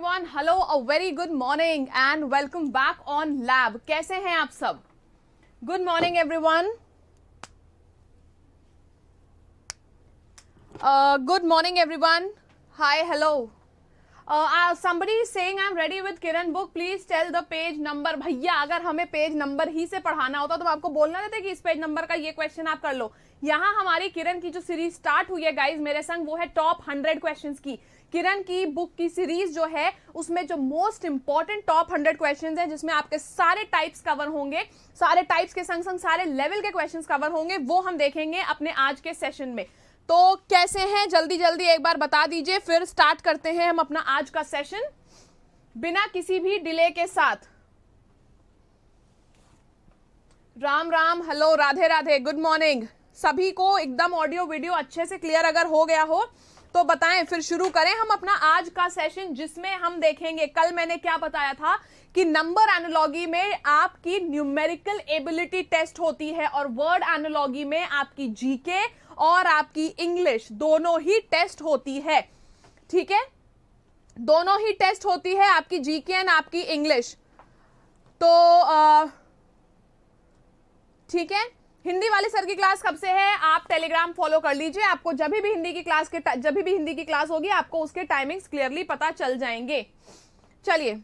Everyone hello a very good morning and welcome back on lab कैसे हैं आप सब good morning everyone good morning everyone hi hello somebody saying I am ready with Kiran book please tell the page number भैया अगर हमें page number ही से पढ़ाना होता तो आपको बोलना देते कि इस पेज नंबर का ये क्वेश्चन आप कर लो यहाँ हमारी किरण की जो सीरीज स्टार्ट हुई है गाइज मेरे संग वो है टॉप हंड्रेड क्वेश्चन की किरण की बुक की सीरीज जो है उसमें जो most important top hundred question है जिसमें आपके सारे टाइप्स कवर होंगे सारे टाइप्स के संग संग सारे लेवल के क्वेश्चन कवर होंगे वो हम देखेंगे अपने आज के सेशन में तो कैसे हैं जल्दी जल्दी एक बार बता दीजिए फिर स्टार्ट करते हैं हम अपना आज का सेशन बिना किसी भी डिले के साथ Ram Ram hello Radhe Radhe good morning सभी को एकदम ऑडियो वीडियो अच्छे से क्लियर अगर हो गया हो तो बताएं फिर शुरू करें हम अपना आज का सेशन जिसमें हम देखेंगे कल मैंने क्या बताया था कि नंबर एनोलॉगी में आपकी न्यूमेरिकल एबिलिटी टेस्ट होती है और वर्ड एनोलॉगी में आपकी जीके और आपकी इंग्लिश दोनों ही टेस्ट होती है ठीक है दोनों ही टेस्ट होती है आपकी जीके एंड आपकी इंग्लिश तो ठीक है हिंदी वाले सर की क्लास कब से है आप टेलीग्राम फॉलो कर लीजिए आपको जब भी हिंदी की क्लास के जब भी हिंदी की क्लास होगी आपको उसके टाइमिंग्स क्लियरली पता चल जाएंगे चलिए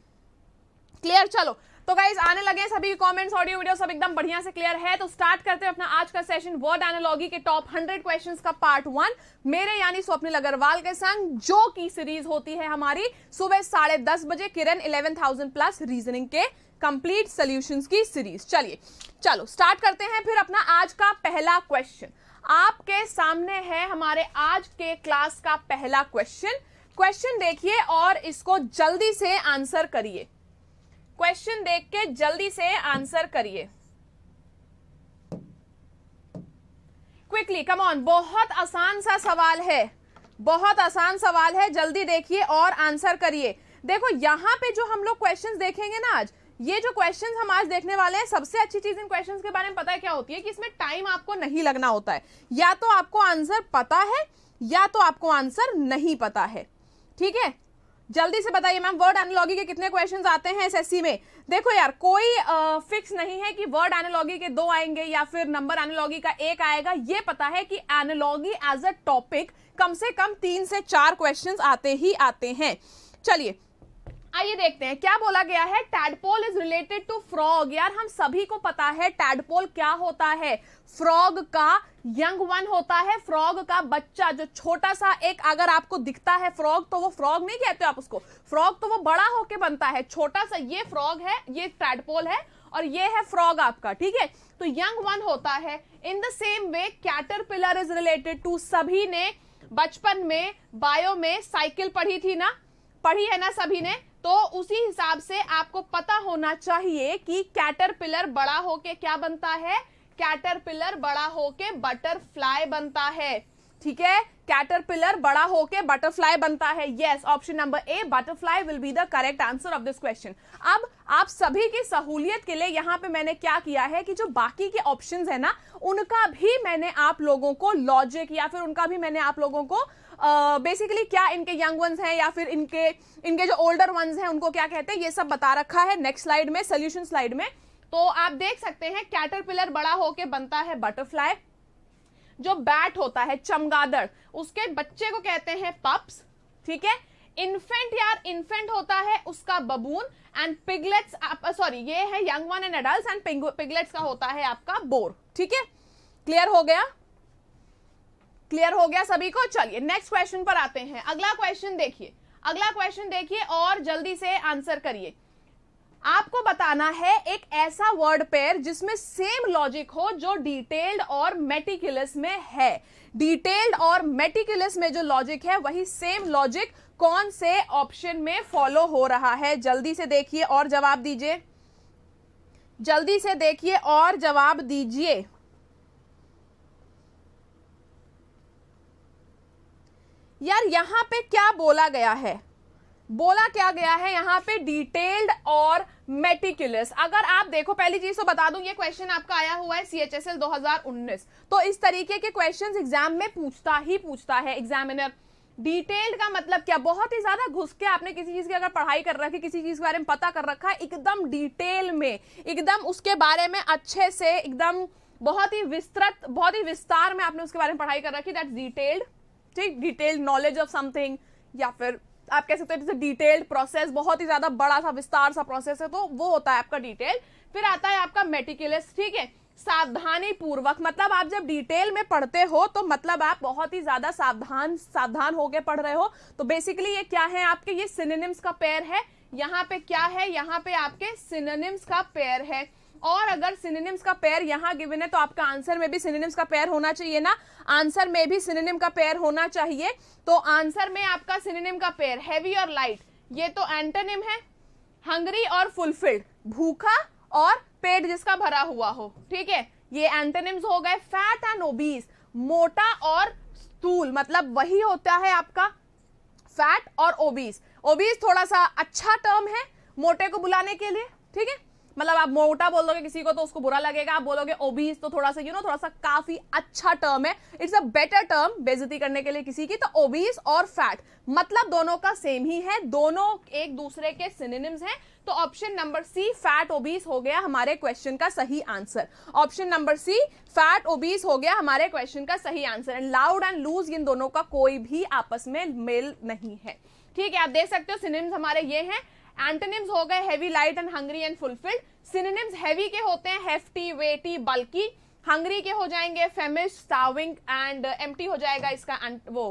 क्लियर चलो तो गाइज आने लगे सभी कमेंट्स ऑडियो वीडियो सब एकदम बढ़िया से क्लियर है तो स्टार्ट करते हैं अपना आज का सेशन वर्ड एनोलॉगी के टॉप हंड्रेड क्वेश्चन का पार्ट वन मेरे यानी स्वप्निल अग्रवाल के संग जो की सीरीज होती है हमारी सुबह साढ़े दस बजे Kiran eleven thousand plus reasoning के कंप्लीट सोल्यूशन की सीरीज चलिए चलो स्टार्ट करते हैं फिर अपना आज का पहला क्वेश्चन आपके सामने है हमारे आज के क्लास का पहला क्वेश्चन क्वेश्चन देखिए और इसको जल्दी से आंसर करिए क्वेश्चन देख के जल्दी से आंसर करिए क्विकली कम ऑन बहुत आसान सा सवाल है बहुत आसान सवाल है जल्दी देखिए और आंसर करिए देखो यहां पे जो हम लोग क्वेश्चंस देखेंगे ना आज ये जो क्वेश्चन हम आज देखने वाले हैं सबसे अच्छी चीज इन क्वेश्चन के बारे में पता है क्या होती है कि इसमें टाइम आपको नहीं लगना होता है या तो आपको आंसर पता है या तो आपको आंसर नहीं पता है ठीक है जल्दी से बताइए मैम वर्ड एनोलॉगी के कितने क्वेश्चन आते हैं एस में देखो यार कोई आ, फिक्स नहीं है कि वर्ड एनोलॉगी के दो आएंगे या फिर नंबर एनोलॉगी का एक आएगा ये पता है कि एनोलॉगी एज अ टॉपिक कम से कम तीन से चार क्वेश्चन आते ही आते हैं चलिए आइए देखते हैं क्या बोला गया है tadpole is related to frog यार हम सभी को पता है टैडपोल क्या होता है फ्रॉग का यंग वन होता है फ्रॉग का बच्चा जो छोटा सा एक अगर आपको दिखता है फ्रॉग तो वो फ्रॉग नहीं कहते आप उसको फ्रॉग तो वो बड़ा होके बनता है छोटा सा ये फ्रॉग है ये टैडपोल है और ये है फ्रॉग आपका ठीक है तो यंग वन होता है in the same way caterpillar is related to सभी ने बचपन में बायो में साइकिल पढ़ी थी ना पढ़ी है ना सभी ने तो उसी हिसाब से आपको पता होना चाहिए कि कैटरपिलर बड़ा होके क्या बनता है कैटरपिलर बड़ा होके बटरफ्लाई बनता है ठीक है कैटरपिलर बड़ा होके बटरफ्लाई बनता है yes option number A butterfly will be the correct answer of this question अब आप सभी की सहूलियत के लिए यहां पे मैंने क्या किया है कि जो बाकी के ऑप्शंस है ना उनका भी मैंने आप लोगों को लॉजिक या फिर उनका भी मैंने आप लोगों को बेसिकली uh, क्या इनके यंग वंस हैं या फिर इनके इनके जो ओल्डर वंस हैं उनको क्या कहते हैं ये सब बता रखा है नेक्स्ट स्लाइड में सोल्यूशन स्लाइड में तो आप देख सकते हैं कैटरपिलर बड़ा होके बनता है बटरफ्लाई जो बैट होता है चमगादड़ उसके बच्चे को कहते हैं पप्स ठीक है इन्फेंट यार इन्फेंट होता है उसका बबून एंड पिगलेट्स सॉरी ये है young one and adult and piglets का होता है आपका बोर ठीक है क्लियर हो गया क्लियर हो गया सभी को चलिए नेक्स्ट क्वेश्चन पर आते हैं अगला क्वेश्चन देखिए अगला क्वेश्चन देखिए और जल्दी से आंसर करिए आपको बताना है एक ऐसा वर्ड पेयर जिसमें सेम लॉजिक हो जो डिटेल्ड और मेटिकुलस में है डिटेल्ड और मेटिकुलस में जो लॉजिक है वही सेम लॉजिक कौन से ऑप्शन में फॉलो हो रहा है जल्दी से देखिए और जवाब दीजिए जल्दी से देखिए और जवाब दीजिए यार यहाँ पे क्या बोला गया है बोला क्या गया है यहाँ पे डिटेल्ड और मेटिकुलस अगर आप देखो पहली चीज तो बता दूं ये क्वेश्चन आपका आया हुआ है सी एच एस एल दो हजार उन्नीस तो इस तरीके के क्वेश्चन एग्जाम में पूछता ही पूछता है एग्जामिनर डिटेल्ड का मतलब क्या बहुत ही ज्यादा घुस के आपने किसी चीज की अगर पढ़ाई कर रखी किसी चीज के बारे में पता कर रखा है एकदम डिटेल में एकदम उसके बारे में अच्छे से एकदम बहुत ही विस्तृत बहुत ही विस्तार में आपने उसके बारे में पढ़ाई कर रखी दैट्स डिटेल्ड ठीक डिटेल्ड नॉलेज ऑफ समथिंग या फिर आप कह सकते हो जैसे डिटेल्ड प्रोसेस बहुत ही ज्यादा बड़ा सा विस्तार सा प्रोसेस है तो वो होता है आपका डिटेल फिर आता है आपका मेटिकुलस ठीक है सावधानी पूर्वक मतलब आप जब डिटेल में पढ़ते हो तो मतलब आप बहुत ही ज्यादा सावधान सावधान होके पढ़ रहे हो तो बेसिकली ये क्या है आपके ये सिनेनिम्स का पेयर है यहाँ पे क्या है यहाँ पे आपके सिनेनिम्स का पेयर है और अगर सिनेनिम्स का पेयर यहाँ गिवन है तो आपका आंसर में भी सिनेनिम्स का पेयर होना चाहिए ना आंसर में भी सिनेनिम का पेयर होना चाहिए तो आंसर में आपका सिनेनिम का पेयर हैवी और लाइट ये तो एंटोनिम है हंगरी और फुलफिल्ड भूखा और पेट जिसका भरा हुआ हो ठीक है ये एंटोनिम्स हो गए फैट एंड ओबीस मोटा और स्थूल मतलब वही होता है आपका फैट और ओबीस ओबीस थोड़ा सा अच्छा टर्म है मोटे को बुलाने के लिए ठीक है मतलब आप मोटा बोल दोगे किसी को तो उसको बुरा लगेगा आप बोलोगे ओबीज तो थोड़ा सा यू you नो know, थोड़ा सा काफी अच्छा टर्म है इट्स अ बेटर टर्म बेजती करने के लिए किसी की तो ओबीज और फैट मतलब दोनों का सेम ही है दोनों एक दूसरे के सिनेनिम्स हैं तो option number C fat obese हो गया हमारे क्वेश्चन का सही answer option number C fat obese हो गया हमारे क्वेश्चन का सही answer and loud and loose इन दोनों का कोई भी आपस में मेल नहीं है ठीक है आप देख सकते हो सिनेम्स हमारे ये हैं एंटोनिम्स हो गए heavy light and hungry and fulfilled synonyms heavy के होते हैं हेफ्टी वेटी बल्कि हंग्री के हो जाएंगे फेमिश स्टाविंग एंड एम्प्टी हो जाएगा इसका वो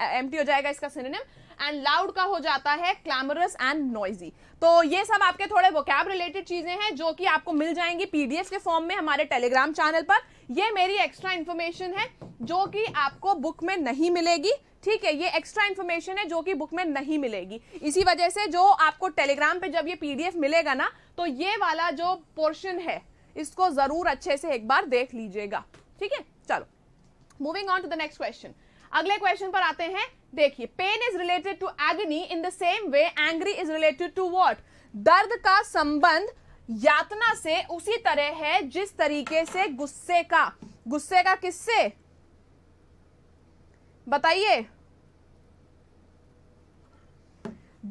एम्प्टी हो जाएगा इसका सिनेम एंड लाउड का हो जाता है क्लैमरस एंड नॉइजी तो ये सब आपके थोड़े वोकैब रिलेटेड चीजें हैं जो कि आपको मिल जाएंगी पीडीएफ के फॉर्म में हमारे टेलीग्राम चैनल पर ये मेरी एक्स्ट्रा इन्फॉर्मेशन है जो कि आपको बुक में नहीं मिलेगी ठीक है ये एक्स्ट्रा इन्फॉर्मेशन है जो कि बुक में नहीं मिलेगी इसी वजह से जो आपको टेलीग्राम पे जब ये पीडीएफ मिलेगा ना तो ये वाला जो पोर्शन है इसको जरूर अच्छे से एक बार देख लीजिएगा ठीक है चलो moving on to the next question अगले क्वेश्चन पर आते हैं देखिए pain is related to agony in the same way angry is related to what दर्द का संबंध यातना से उसी तरह है जिस तरीके से गुस्से का गुस्से का किससे बताइए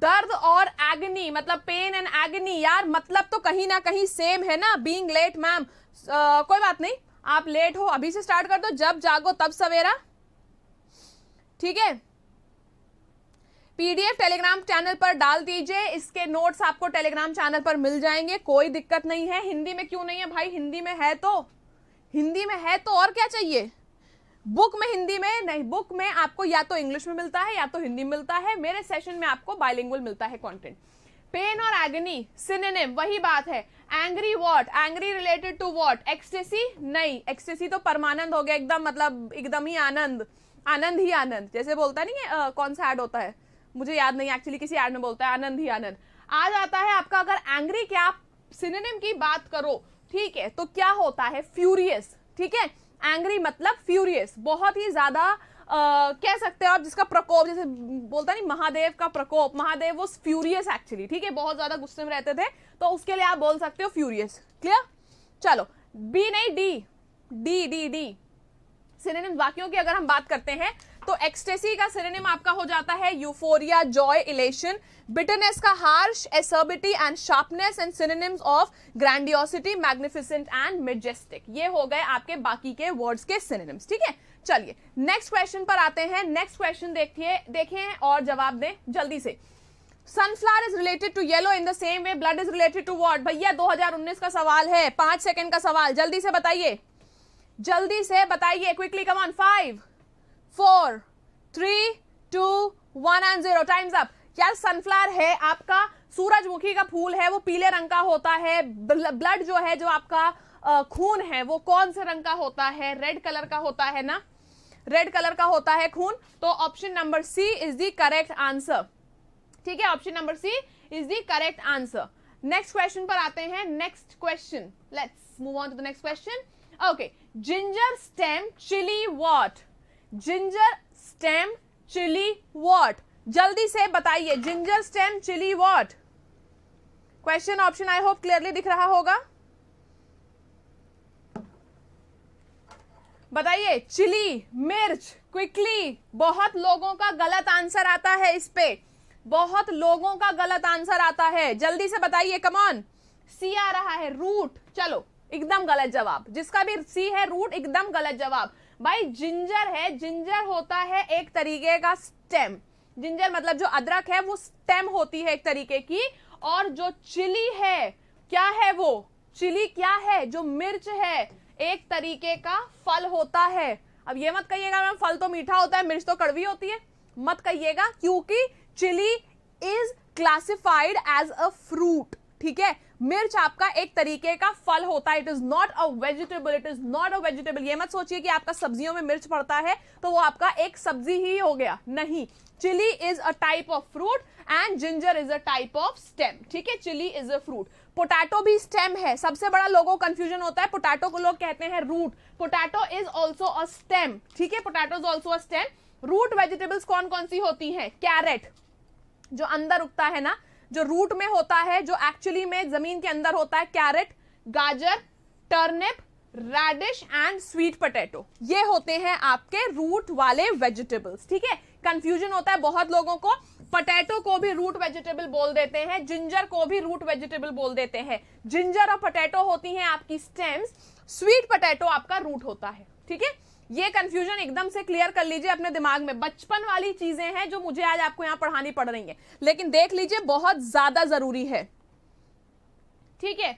दर्द और एग्नी मतलब पेन एंड एग्नी यार मतलब तो कहीं ना कहीं सेम है ना बींग लेट मैम कोई बात नहीं आप लेट हो अभी से स्टार्ट कर दो जब जागो तब सवेरा ठीक है पीडीएफ टेलीग्राम चैनल पर डाल दीजिए इसके नोट्स आपको टेलीग्राम चैनल पर मिल जाएंगे कोई दिक्कत नहीं है हिंदी में क्यों नहीं है भाई हिंदी में है तो हिंदी में है तो और क्या चाहिए बुक में हिंदी में नहीं बुक में आपको या तो इंग्लिश में मिलता है या तो हिंदी में मिलता है मेरे सेशन में आपको बाइलिंगुअल मिलता है कंटेंट पेन और एगनी सिनेम वही बात है angry what angry related to what ecstasy नहीं एक्सटेसी तो परमानंद हो गया एकदम मतलब एकदम ही आनंद आनंद ही आनंद जैसे बोलता नहीं है आ, कौन सा एड होता है मुझे याद नहीं एक्चुअली किसी एड में बोलता है आनंद ही आनंद आ जाता है आपका अगर एंग्री क्या सिनेम की बात करो ठीक है तो क्या होता है फ्यूरियस ठीक है एंग्री मतलब फ्यूरियस बहुत ही ज्यादा Uh, कह सकते हो आप जिसका प्रकोप जैसे बोलता नहीं महादेव का प्रकोप महादेव वो फ्यूरियस एक्चुअली ठीक है बहुत ज्यादा गुस्से में रहते थे तो उसके लिए आप बोल सकते हो फ्यूरियस क्लियर चलो बी नहीं D D D D synonym बाकियों की अगर हम बात करते हैं तो एक्सटेसी का सिरेनिम आपका हो जाता है यूफोरिया जॉय इलेशन बिटरनेस का harsh acerbity and sharpness and synonyms of grandiosity magnificent and majestic ये हो गए आपके बाकी के वर्ड्स के सिरेनिम्स ठीक है चलिए नेक्स्ट क्वेश्चन पर आते हैं नेक्स्ट क्वेश्चन देखिए देखें और जवाब दें जल्दी से sunflower is related to yellow in the same way blood is related to what भैया 2019 का सवाल है पांच सेकंड का सवाल जल्दी से बताइए जल्दी से बताइए quickly come on five four three two one and zero times up यार सनफ्लावर है आपका सूरजमुखी का फूल है वो पीले रंग का होता है ब्लड जो है जो आपका खून है वो कौन से रंग का होता है रेड कलर का होता है ना रेड कलर का होता है खून तो option number C is the correct answer ठीक है option number C is the correct answer next question पर आते हैं next question let's move on to the next question okay ginger stem chilli what ginger stem chilli what जल्दी से बताइए ginger stem chilli what question option I hope clearly दिख रहा होगा बताइए चिली मिर्च क्विकली बहुत लोगों का गलत आंसर आता है इस पे बहुत लोगों का गलत आंसर आता है जल्दी से बताइए कमॉन सी आ रहा है रूट चलो एकदम गलत जवाब जिसका भी सी है रूट एकदम गलत जवाब भाई जिंजर है जिंजर होता है एक तरीके का स्टेम जिंजर मतलब जो अदरक है वो स्टेम होती है एक तरीके की और जो चिली है क्या है वो चिली क्या है जो मिर्च है एक तरीके का फल होता है अब ये मत कहिएगा मैम फल तो मीठा होता है मिर्च तो कड़वी होती है मत कहिएगा क्योंकि chilli is classified as a fruit ठीक है मिर्च आपका एक तरीके का फल होता है it is not a vegetable it is not a vegetable ये मत सोचिए कि आपका सब्जियों में मिर्च पड़ता है तो वो आपका एक सब्जी ही हो गया नहीं chilli is a type of fruit and ginger is a type of stem ठीक है chilli is a fruit potato भी स्टेम है सबसे बड़ा लोगों को कंफ्यूजन होता है पोटैटो को लोग कहते हैं root potato is also a stem ठीक है potato is also a stem root vegetables कौन कौन सी होती हैं कैरेट जो अंदर उगता है ना जो रूट में होता है जो एक्चुअली में जमीन के अंदर होता है कैरेट गाजर turnip radish and sweet potato ये होते हैं आपके रूट वाले वेजिटेबल्स ठीक है कंफ्यूजन होता है बहुत लोगों को पटेटो को भी रूट वेजिटेबल बोल देते हैं जिंजर को भी रूट वेजिटेबल बोल देते हैं जिंजर और पटेटो होती हैं आपकी स्टेम्स स्वीट पटेटो आपका रूट होता है ठीक है ये कंफ्यूजन एकदम से क्लियर कर लीजिए अपने दिमाग में बचपन वाली चीजें हैं जो मुझे आज आपको यहां पढ़ानी पड़ रही है लेकिन देख लीजिए बहुत ज्यादा जरूरी है ठीक है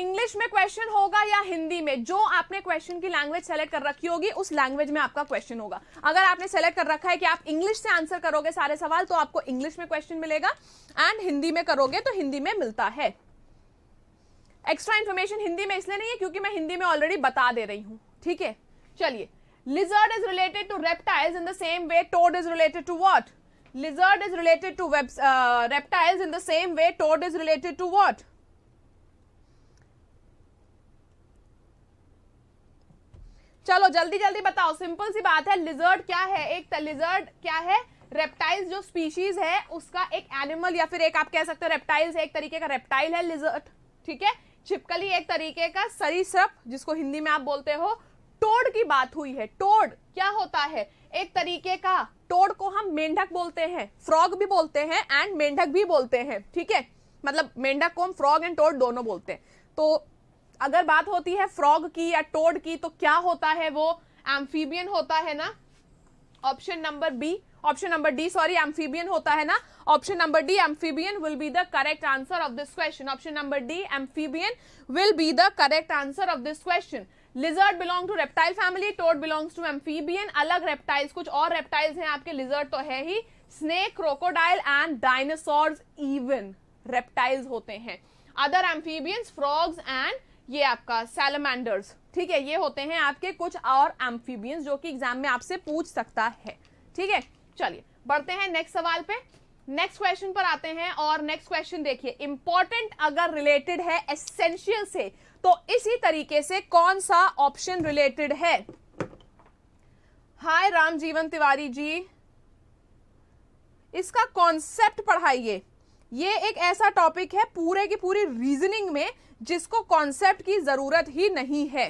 इंग्लिश में क्वेश्चन होगा या हिंदी में जो आपने क्वेश्चन की लैंग्वेज सेलेक्ट कर रखी होगी उस लैंग्वेज में आपका क्वेश्चन होगा अगर आपने सेलेक्ट कर रखा है कि आप इंग्लिश से आंसर करोगे सारे सवाल तो आपको इंग्लिश में क्वेश्चन मिलेगा एंड हिंदी में करोगे तो हिंदी में मिलता है एक्स्ट्रा इन्फॉर्मेशन हिंदी में इसलिए नहीं है क्योंकि मैं हिंदी में ऑलरेडी बता दे रही हूं ठीक है चलिए lizard is related to reptiles in the same way toad is related to what lizard is related to web reptiles in the same way toad is related to what चलो जल्दी जल्दी बताओ सिंपल सी बात है लिजर्ड क्या है एक लिजर्ड क्या है रेप्टाइल्स जो स्पीशीज है उसका एक एनिमल या फिर एक आप कह सकते हो रेप्टाइल्स है एक तरीके का रेप्टाइल है लिजर्ड ठीक है छिपकली एक तरीके का सरीसृप जिसको हिंदी में आप बोलते हो टोड की बात हुई है टोड क्या होता है एक तरीके का टोड को हम मेंढक बोलते हैं फ्रॉग भी बोलते हैं एंड मेंढक भी बोलते हैं ठीक है मतलब मेंढक को हम फ्रॉग एंड टोड दोनों बोलते हैं तो अगर बात होती है फ्रॉग की या टोड की तो क्या होता है वो एम्फीबियन होता है ना option number B option number D sorry amphibian होता है ना option number D amphibian will be the correct answer of this question option number D amphibian will be the correct answer of this question lizard belong to reptile family toad belongs to amphibian अलग reptiles कुछ और reptiles हैं आपके lizard तो है ही snake crocodile and dinosaur even reptiles होते हैं अदर एम्फीबियंस फ्रॉग्स एंड ये आपका सैलमेंडर्स ठीक है ये होते हैं आपके कुछ और एम्फीबियंस जो कि एग्जाम में आपसे पूछ सकता है ठीक है चलिए बढ़ते हैं नेक्स्ट सवाल पे नेक्स्ट क्वेश्चन पर आते हैं और नेक्स्ट क्वेश्चन देखिए इंपॉर्टेंट अगर रिलेटेड है एसेंशियल से तो इसी तरीके से कौन सा ऑप्शन रिलेटेड है हाय राम जीवन तिवारी जी इसका कॉन्सेप्ट पढ़ाइए ये एक ऐसा टॉपिक है पूरे की पूरी रीजनिंग में जिसको कॉन्सेप्ट की ज़रूरत ही नहीं है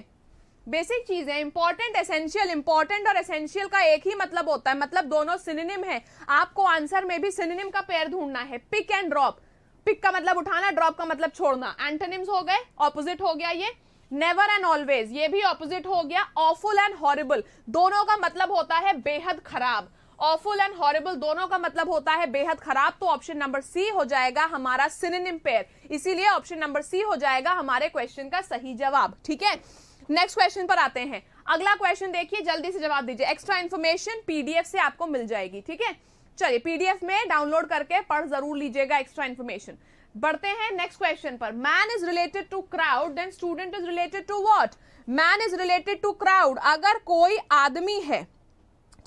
बेसिक चीज है इंपॉर्टेंट एसेंशियल इंपॉर्टेंट और एसेंशियल का एक ही मतलब होता है मतलब दोनों सिनेम है आपको आंसर में भी सिनेम का पेयर ढूंढना है पिक एंड ड्रॉप पिक का मतलब उठाना ड्रॉप का मतलब छोड़ना एंटेनिम्स हो गए ऑपोजिट हो गया ये नेवर एंड ऑलवेज ये भी ऑपोजिट हो गया ऑफुल एंड हॉरिबल दोनों का मतलब होता है बेहद खराब ऑफुल एंड हॉरिबल दोनों का मतलब होता है बेहद खराब तो ऑप्शन नंबर सी हो जाएगा हमारा सिनेम पेयर इसीलिए ऑप्शन नंबर सी हो जाएगा हमारे क्वेश्चन का सही जवाब ठीक है नेक्स्ट क्वेश्चन पर आते हैं अगला क्वेश्चन देखिए जल्दी से जवाब दीजिए एक्स्ट्रा इन्फॉर्मेशन पीडीएफ से आपको मिल जाएगी ठीक है चलिए पीडीएफ में डाउनलोड करके पढ़ जरूर लीजिएगा एक्स्ट्रा इन्फॉर्मेशन बढ़ते हैं नेक्स्ट क्वेश्चन पर man is related to crowd then student is related to what man is related to crowd अगर कोई आदमी है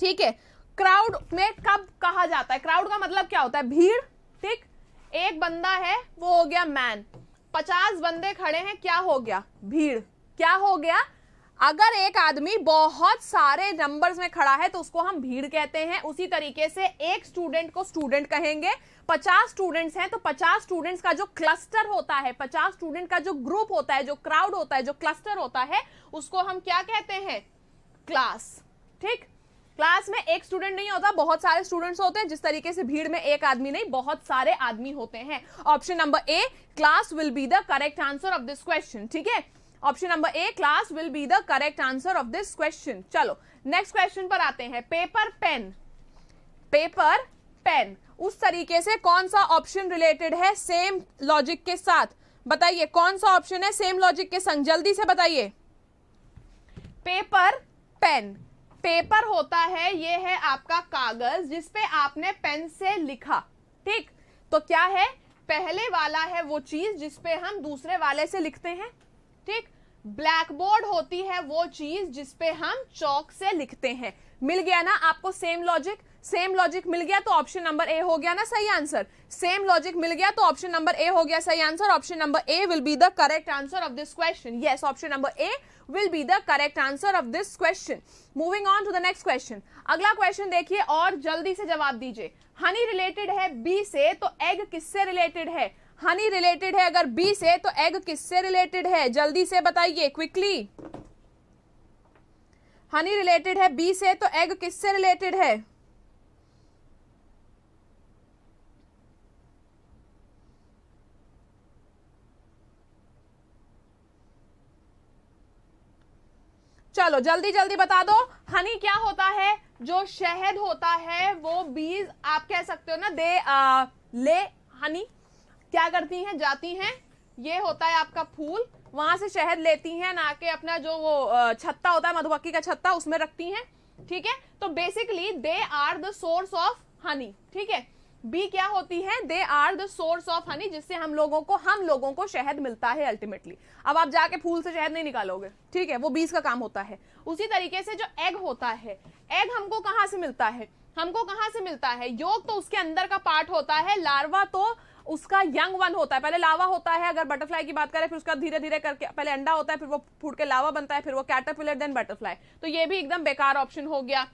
ठीक है क्राउड में कब कहा जाता है क्राउड का मतलब क्या होता है भीड़ ठीक एक बंदा है वो हो गया मैन पचास बंदे खड़े हैं क्या हो गया भीड़ क्या हो गया अगर एक आदमी बहुत सारे नंबर्स में खड़ा है तो उसको हम भीड़ कहते हैं उसी तरीके से एक स्टूडेंट को स्टूडेंट कहेंगे पचास स्टूडेंट्स हैं तो पचास स्टूडेंट्स का जो क्लस्टर होता है पचास स्टूडेंट का जो ग्रुप होता है जो क्राउड होता है जो क्लस्टर होता है उसको हम क्या कहते हैं क्लास ठीक क्लास में एक स्टूडेंट नहीं होता बहुत सारे स्टूडेंट्स होते हैं जिस तरीके से भीड़ में एक आदमी नहीं बहुत सारे आदमी होते हैं option number A class will be the correct answer of this question ठीक है option number A class will be the correct answer of this question चलो नेक्स्ट क्वेश्चन पर आते हैं पेपर पेन पेपर पेन उस तरीके से कौन सा ऑप्शन रिलेटेड है सेम लॉजिक के साथ बताइए कौन सा ऑप्शन है सेम लॉजिक के संग जल्दी से बताइए पेपर पेन पेपर होता है ये है आपका कागज जिसपे आपने पेन से लिखा ठीक तो क्या है पहले वाला है वो चीज जिसपे हम दूसरे वाले से लिखते हैं ठीक ब्लैक बोर्ड होती है वो चीज जिसपे हम चौक से लिखते हैं मिल गया ना आपको सेम लॉजिक सेम लॉजिक मिल गया तो ऑप्शन नंबर ए हो गया ना सही आंसर सेम लॉजिक मिल गया तो ऑप्शन नंबर ए हो गया सही answer option number A will be the correct answer of this question yes option number A will be the correct answer of this question moving on to the next question अगला question देखिए और जल्दी से जवाब दीजिए Honey related है bee से तो एग किससे रिलेटेड है हनी रिलेटेड है अगर बी से तो एग किससे रिलेटेड है जल्दी से बताइए क्विकली हनी रिलेटेड है बी से तो एग किससे रिलेटेड है चलो जल्दी जल्दी बता दो हनी क्या होता है जो शहद होता है वो बीज आप कह सकते हो ना दे आ, uh, ले हनी क्या करती हैं जाती हैं ये होता है आपका फूल वहां से शहद लेती हैं ना के अपना जो वो छत्ता होता है मधुमक्खी का छत्ता उसमें रखती हैं ठीक है थीके? तो basically they are the source of honey ठीक है बी क्या होती है they are the source of honey जिससे हम लोगों को हम लोगों को शहद मिलता है अल्टीमेटली अब आप जाके फूल से शहद नहीं निकालोगे ठीक है वो बीज का काम होता है उसी तरीके से जो एग होता है एग हमको कहाँ से मिलता है हमको कहाँ से मिलता है योग तो उसके अंदर का पार्ट होता है लार्वा तो उसका यंग वन होता है पहले लावा होता है अगर बटरफ्लाई की बात करें फिर उसका धीरे धीरे करके पहले अंडा होता है फिर वो फूट के लावा बनता है फिर वो कैटरपिलर देन बटरफ्लाई तो ये भी एकदम बेकार ऑप्शन हो गया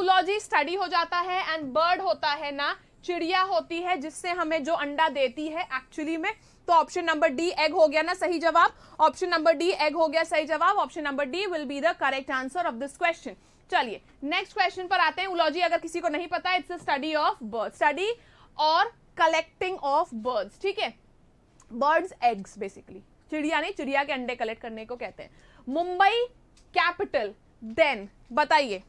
उलॉजी स्टडी हो जाता है एंड बर्ड होता है ना चिड़िया होती है जिससे हमें जो अंडा देती है एक्चुअली में तो ऑप्शन नंबर डी एग हो गया ना सही जवाब ऑप्शन नंबर डी एग हो गया सही जवाब option number D will be the correct answer of this question चलिए नेक्स्ट क्वेश्चन पर आते हैं उलॉजी अगर किसी को नहीं पता it's study of bird study और कलेक्टिंग ऑफ बर्ड्स ठीक है बर्ड्स एग्स बेसिकली चिड़िया नहीं चिड़िया के अंडे कलेक्ट करने को कहते हैं मुंबई कैपिटल देन बताइए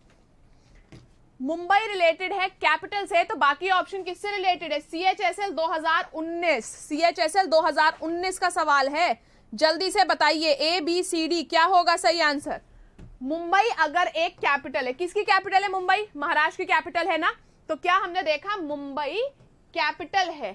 मुंबई रिलेटेड है कैपिटल से तो बाकी ऑप्शन किससे रिलेटेड है सी एच एस एल दो हजार उन्नीस सी एच एस एल दो हजार उन्नीस का सवाल है जल्दी से बताइए ए बी सी डी क्या होगा सही आंसर मुंबई अगर एक कैपिटल है किसकी कैपिटल है मुंबई महाराष्ट्र की कैपिटल है ना तो क्या हमने देखा मुंबई कैपिटल है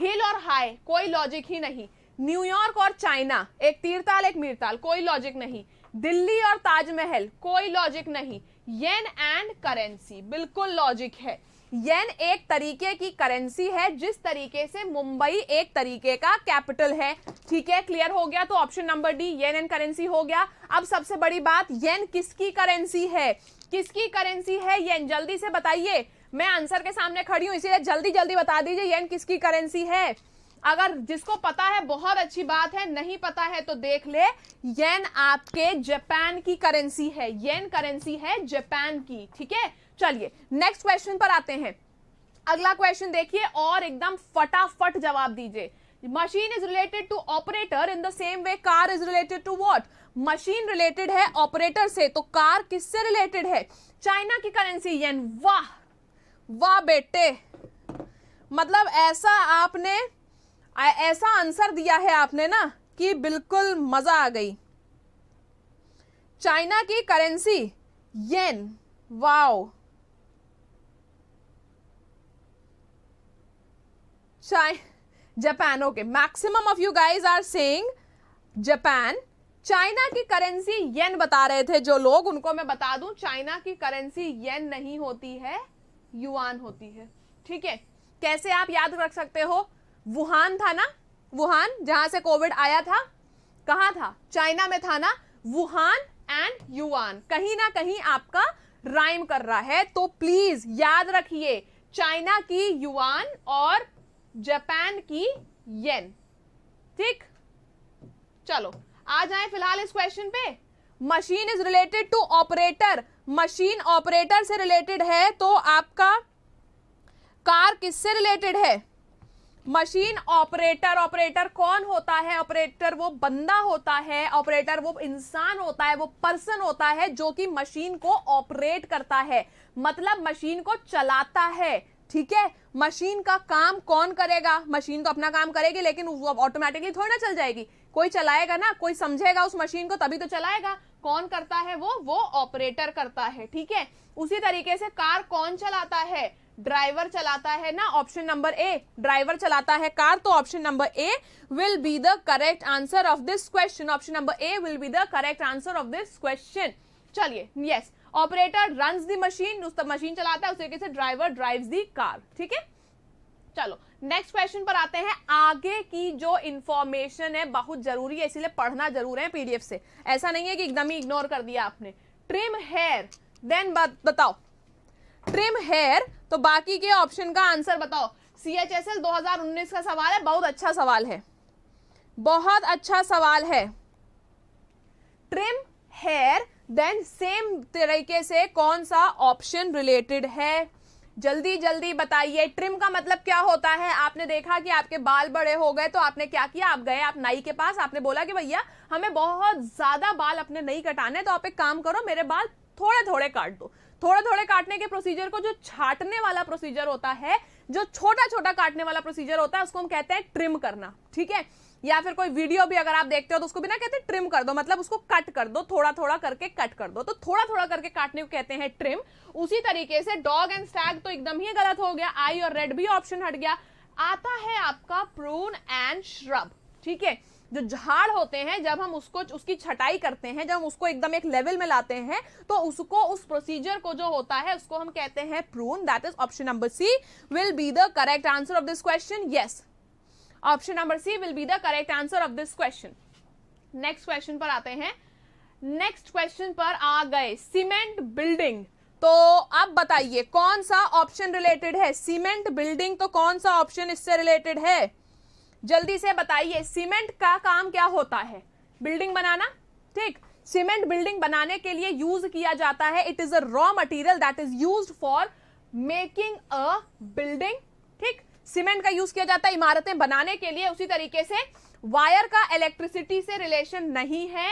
हिल और हाई कोई लॉजिक ही नहीं न्यूयॉर्क और चाइना एक तीरताल एक मीरताल कोई लॉजिक नहीं दिल्ली और ताजमहल कोई लॉजिक नहीं येन एंड करेंसी बिल्कुल लॉजिक है येन एक तरीके की करेंसी है जिस तरीके से मुंबई एक तरीके का कैपिटल है ठीक है क्लियर हो गया तो option number D yen and currency हो गया अब सबसे बड़ी बात येन किसकी करेंसी है किसकी करेंसी है येन जल्दी से बताइए मैं आंसर के सामने खड़ी हूँ इसीलिए जल्दी जल्दी बता दीजिए येन किसकी करेंसी है अगर जिसको पता है बहुत अच्छी बात है नहीं पता है तो देख ले येन आपके जापान की करेंसी है येन करेंसी है जापान की ठीक है चलिए नेक्स्ट क्वेश्चन पर आते हैं अगला क्वेश्चन देखिए और एकदम फटाफट जवाब दीजिए machine is related to operator in the same way car is related to what machine related है ऑपरेटर से तो कार किससे रिलेटेड है चाइना की करेंसी येन वाह वाह बेटे मतलब ऐसा आपने ऐसा आंसर दिया है आपने ना कि बिल्कुल मज़ा आ गई चाइना की currency yen wow Japan okay maximum of you guys are saying Japan China की करेंसी येन बता रहे थे जो लोग उनको मैं बता दूं चाइना की करेंसी येन नहीं होती है युआन होती है ठीक है कैसे आप याद रख सकते हो वुहान था ना वुहान जहां से कोविड आया था कहा था चाइना में था ना वुहान एंड युआन कहीं ना कहीं आपका राइम कर रहा है तो प्लीज याद रखिए चाइना की युआन और जापान की येन ठीक चलो आ जाए फिलहाल इस क्वेश्चन पे machine is related to operator machine operator से रिलेटेड है तो आपका कार किससे रिलेटेड है मशीन ऑपरेटर ऑपरेटर कौन होता है ऑपरेटर वो बंदा होता है ऑपरेटर वो इंसान होता है वो पर्सन होता है जो कि मशीन को ऑपरेट करता है मतलब मशीन को चलाता है ठीक है मशीन का काम कौन करेगा मशीन तो अपना काम करेगी लेकिन ऑटोमेटिकली थोड़ी ना चल जाएगी कोई चलाएगा ना कोई समझेगा उस मशीन को तभी तो चलाएगा कौन करता है वो वो ऑपरेटर करता है ठीक है उसी तरीके से कार कौन चलाता है ड्राइवर चलाता है ना ऑप्शन नंबर ए ड्राइवर चलाता है कार तो option number A will be the correct answer of this question option number A will be the correct answer of this question चलिए yes operator run the machine उस machine चलाता है उस तरीके से ड्राइवर ड्राइव्स दी car ठीक है चलो नेक्स्ट क्वेश्चन पर आते हैं आगे की जो इंफॉर्मेशन है बहुत जरूरी है इसीलिए पढ़ना जरूर है पीडीएफ से ऐसा नहीं है कि एकदम ही इग्नोर कर दिया आपने ट्रिम हेयर देन बताओ ट्रिम हेयर तो बाकी के ऑप्शन का आंसर बताओ सी एच एस एल दो हजार उन्नीस का सवाल है बहुत अच्छा सवाल है बहुत अच्छा सवाल है ट्रिम हेयर देन सेम तरीके से कौन सा ऑप्शन रिलेटेड है जल्दी जल्दी बताइए ट्रिम का मतलब क्या होता है आपने देखा कि आपके बाल बड़े हो गए तो आपने क्या किया आप गए आप नाई के पास आपने बोला कि भैया हमें बहुत ज्यादा बाल अपने नहीं कटाने तो आप एक काम करो मेरे बाल थोड़े थोड़े काट दो थोड़े थोड़े काटने के प्रोसीजर को जो छाटने वाला प्रोसीजर होता है जो छोटा छोटा काटने वाला प्रोसीजर होता है उसको हम कहते हैं ट्रिम करना ठीक है या फिर कोई वीडियो भी अगर आप देखते हो तो उसको भी ना कहते हैं ट्रिम कर दो मतलब उसको कट कर दो थोड़ा थोड़ा करके कट कर दो तो थोड़ा थोड़ा करके काटने को कहते हैं ट्रिम उसी तरीके से डॉग एंड स्टैग तो एकदम ही गलत हो गया आई और रेड भी ऑप्शन हट गया आता है आपका प्रून एंड श्रब ठीक है जो झाड़ होते हैं जब हम उसको उसकी छटाई करते हैं जब हम उसको एकदम एक लेवल में लाते हैं तो उसको उस प्रोसीजर को जो होता है उसको हम कहते हैं prune that is option number C will be the correct answer of this question yes option number C will be the correct answer of this question next question पर आते हैं नेक्स्ट क्वेश्चन पर आ गए सीमेंट बिल्डिंग तो अब बताइए कौन सा ऑप्शन रिलेटेड है सीमेंट बिल्डिंग तो कौन सा ऑप्शन इससे रिलेटेड है जल्दी से बताइए सीमेंट का काम क्या होता है बिल्डिंग बनाना ठीक सीमेंट बिल्डिंग बनाने के लिए यूज किया जाता है it is a raw material that is use for making a building ठीक सीमेंट का यूज किया जाता है इमारतें बनाने के लिए उसी तरीके से वायर का इलेक्ट्रिसिटी से रिलेशन नहीं है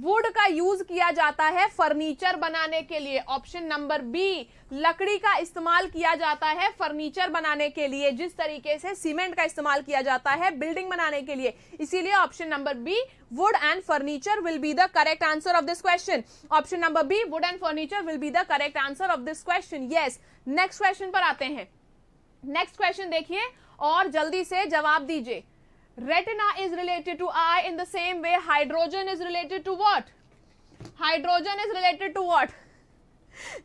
वुड का यूज किया जाता है फर्नीचर बनाने के लिए ऑप्शन नंबर बी लकड़ी का इस्तेमाल किया जाता है फर्नीचर बनाने के लिए जिस तरीके से सीमेंट का इस्तेमाल किया जाता है बिल्डिंग बनाने के लिए इसीलिए option number B wood and furniture will be the correct answer of this question option number B wood and furniture will be the correct answer of this question yes next question पर आते हैं next question देखिए और जल्दी से जवाब दीजिए retina is related to eye in the same way hydrogen is related to what hydrogen is related to what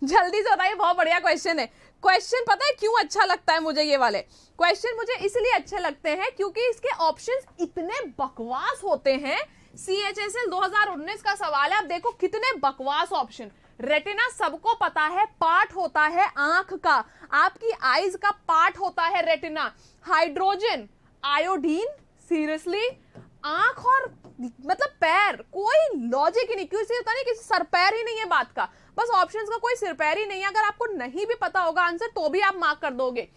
जल्दी से बताइए बहुत बढ़िया क्वेश्चन है क्वेश्चन पता है क्यों अच्छा लगता है मुझे ये वाले क्वेश्चन मुझे इसलिए अच्छे लगते हैं क्योंकि इसके ऑप्शन इतने बकवास होते हैं सी एच एस एल दो का सवाल है आप देखो कितने बकवास ऑप्शन रेटिना सबको पता है पार्ट होता है आंख का आपकी आईज का पार्ट होता है रेटिना हाइड्रोजन आयोडीन सीरियसली आंख और मतलब पैर कोई लॉजिक ही नहीं से होता नहीं किसी सर पैर ही नहीं है बात का बस ऑप्शंस का कोई सिर पैर ही नहीं है अगर आपको नहीं भी पता होगा आंसर तो भी आप मार्क कर दोगे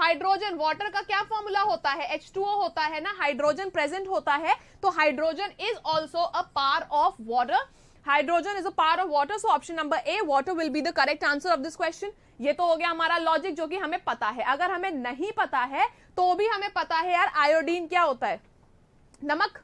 हाइड्रोजन वाटर का क्या फॉर्मूला होता है H2O होता है ना हाइड्रोजन प्रेजेंट होता है तो hydrogen is also a part of water hydrogen is a part of water so option number A water will be the correct answer of this question ये तो हो गया हमारा लॉजिक जो कि हमें पता है अगर हमें नहीं पता है तो भी हमें पता है यार आयोडीन क्या होता है नमक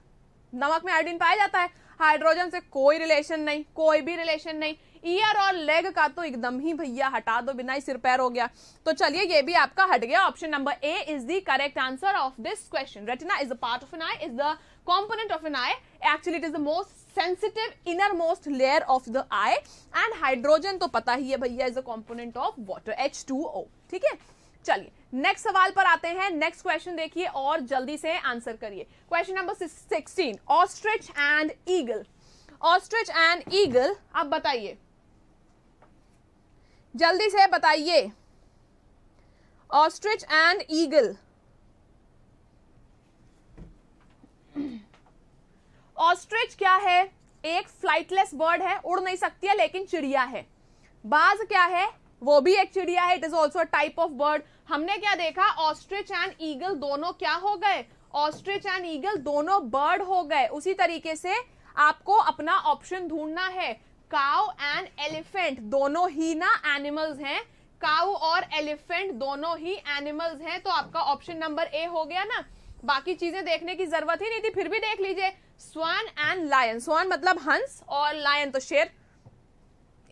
नमक में आयोडीन पाया जाता है हाइड्रोजन से कोई रिलेशन नहीं कोई भी रिलेशन नहीं ईयर और लेग का तो एकदम ही भैया हटा दो बिना ही सिर पैर हो गया तो चलिए ये भी आपका हट गया option number A is the correct answer of this question retina is a part of an eye is the component of an eye actually it is the most sensitive inner most layer of the eye and hydrogen तो पता ही है भैया is a component of water H two O ठीक है चलिए next सवाल पर आते हैं नेक्स्ट क्वेश्चन देखिए और जल्दी से आंसर करिए question number sixteen ostrich and eagle ostrich and eagle अब बताइए जल्दी से बताइए ऑस्ट्रिच एंड ईगल ऑस्ट्रिच क्या है एक फ्लाइटलेस बर्ड है उड़ नहीं सकती है लेकिन चिड़िया है बाज क्या है वो भी एक चिड़िया है it is also type of bird हमने क्या देखा ऑस्ट्रिच एंड ईगल दोनों क्या हो गए ऑस्ट्रिच एंड ईगल दोनों बर्ड हो गए उसी तरीके से आपको अपना ऑप्शन ढूंढना है काउ एंड एलिफेंट दोनों ही ना एनिमल्स हैं काउ और एलिफेंट दोनों ही एनिमल्स हैं तो आपका ऑप्शन नंबर ए हो गया ना बाकी चीजें देखने की जरूरत ही नहीं थी फिर भी देख लीजिए स्वान एंड लायन स्वान मतलब हंस और लायन तो शेर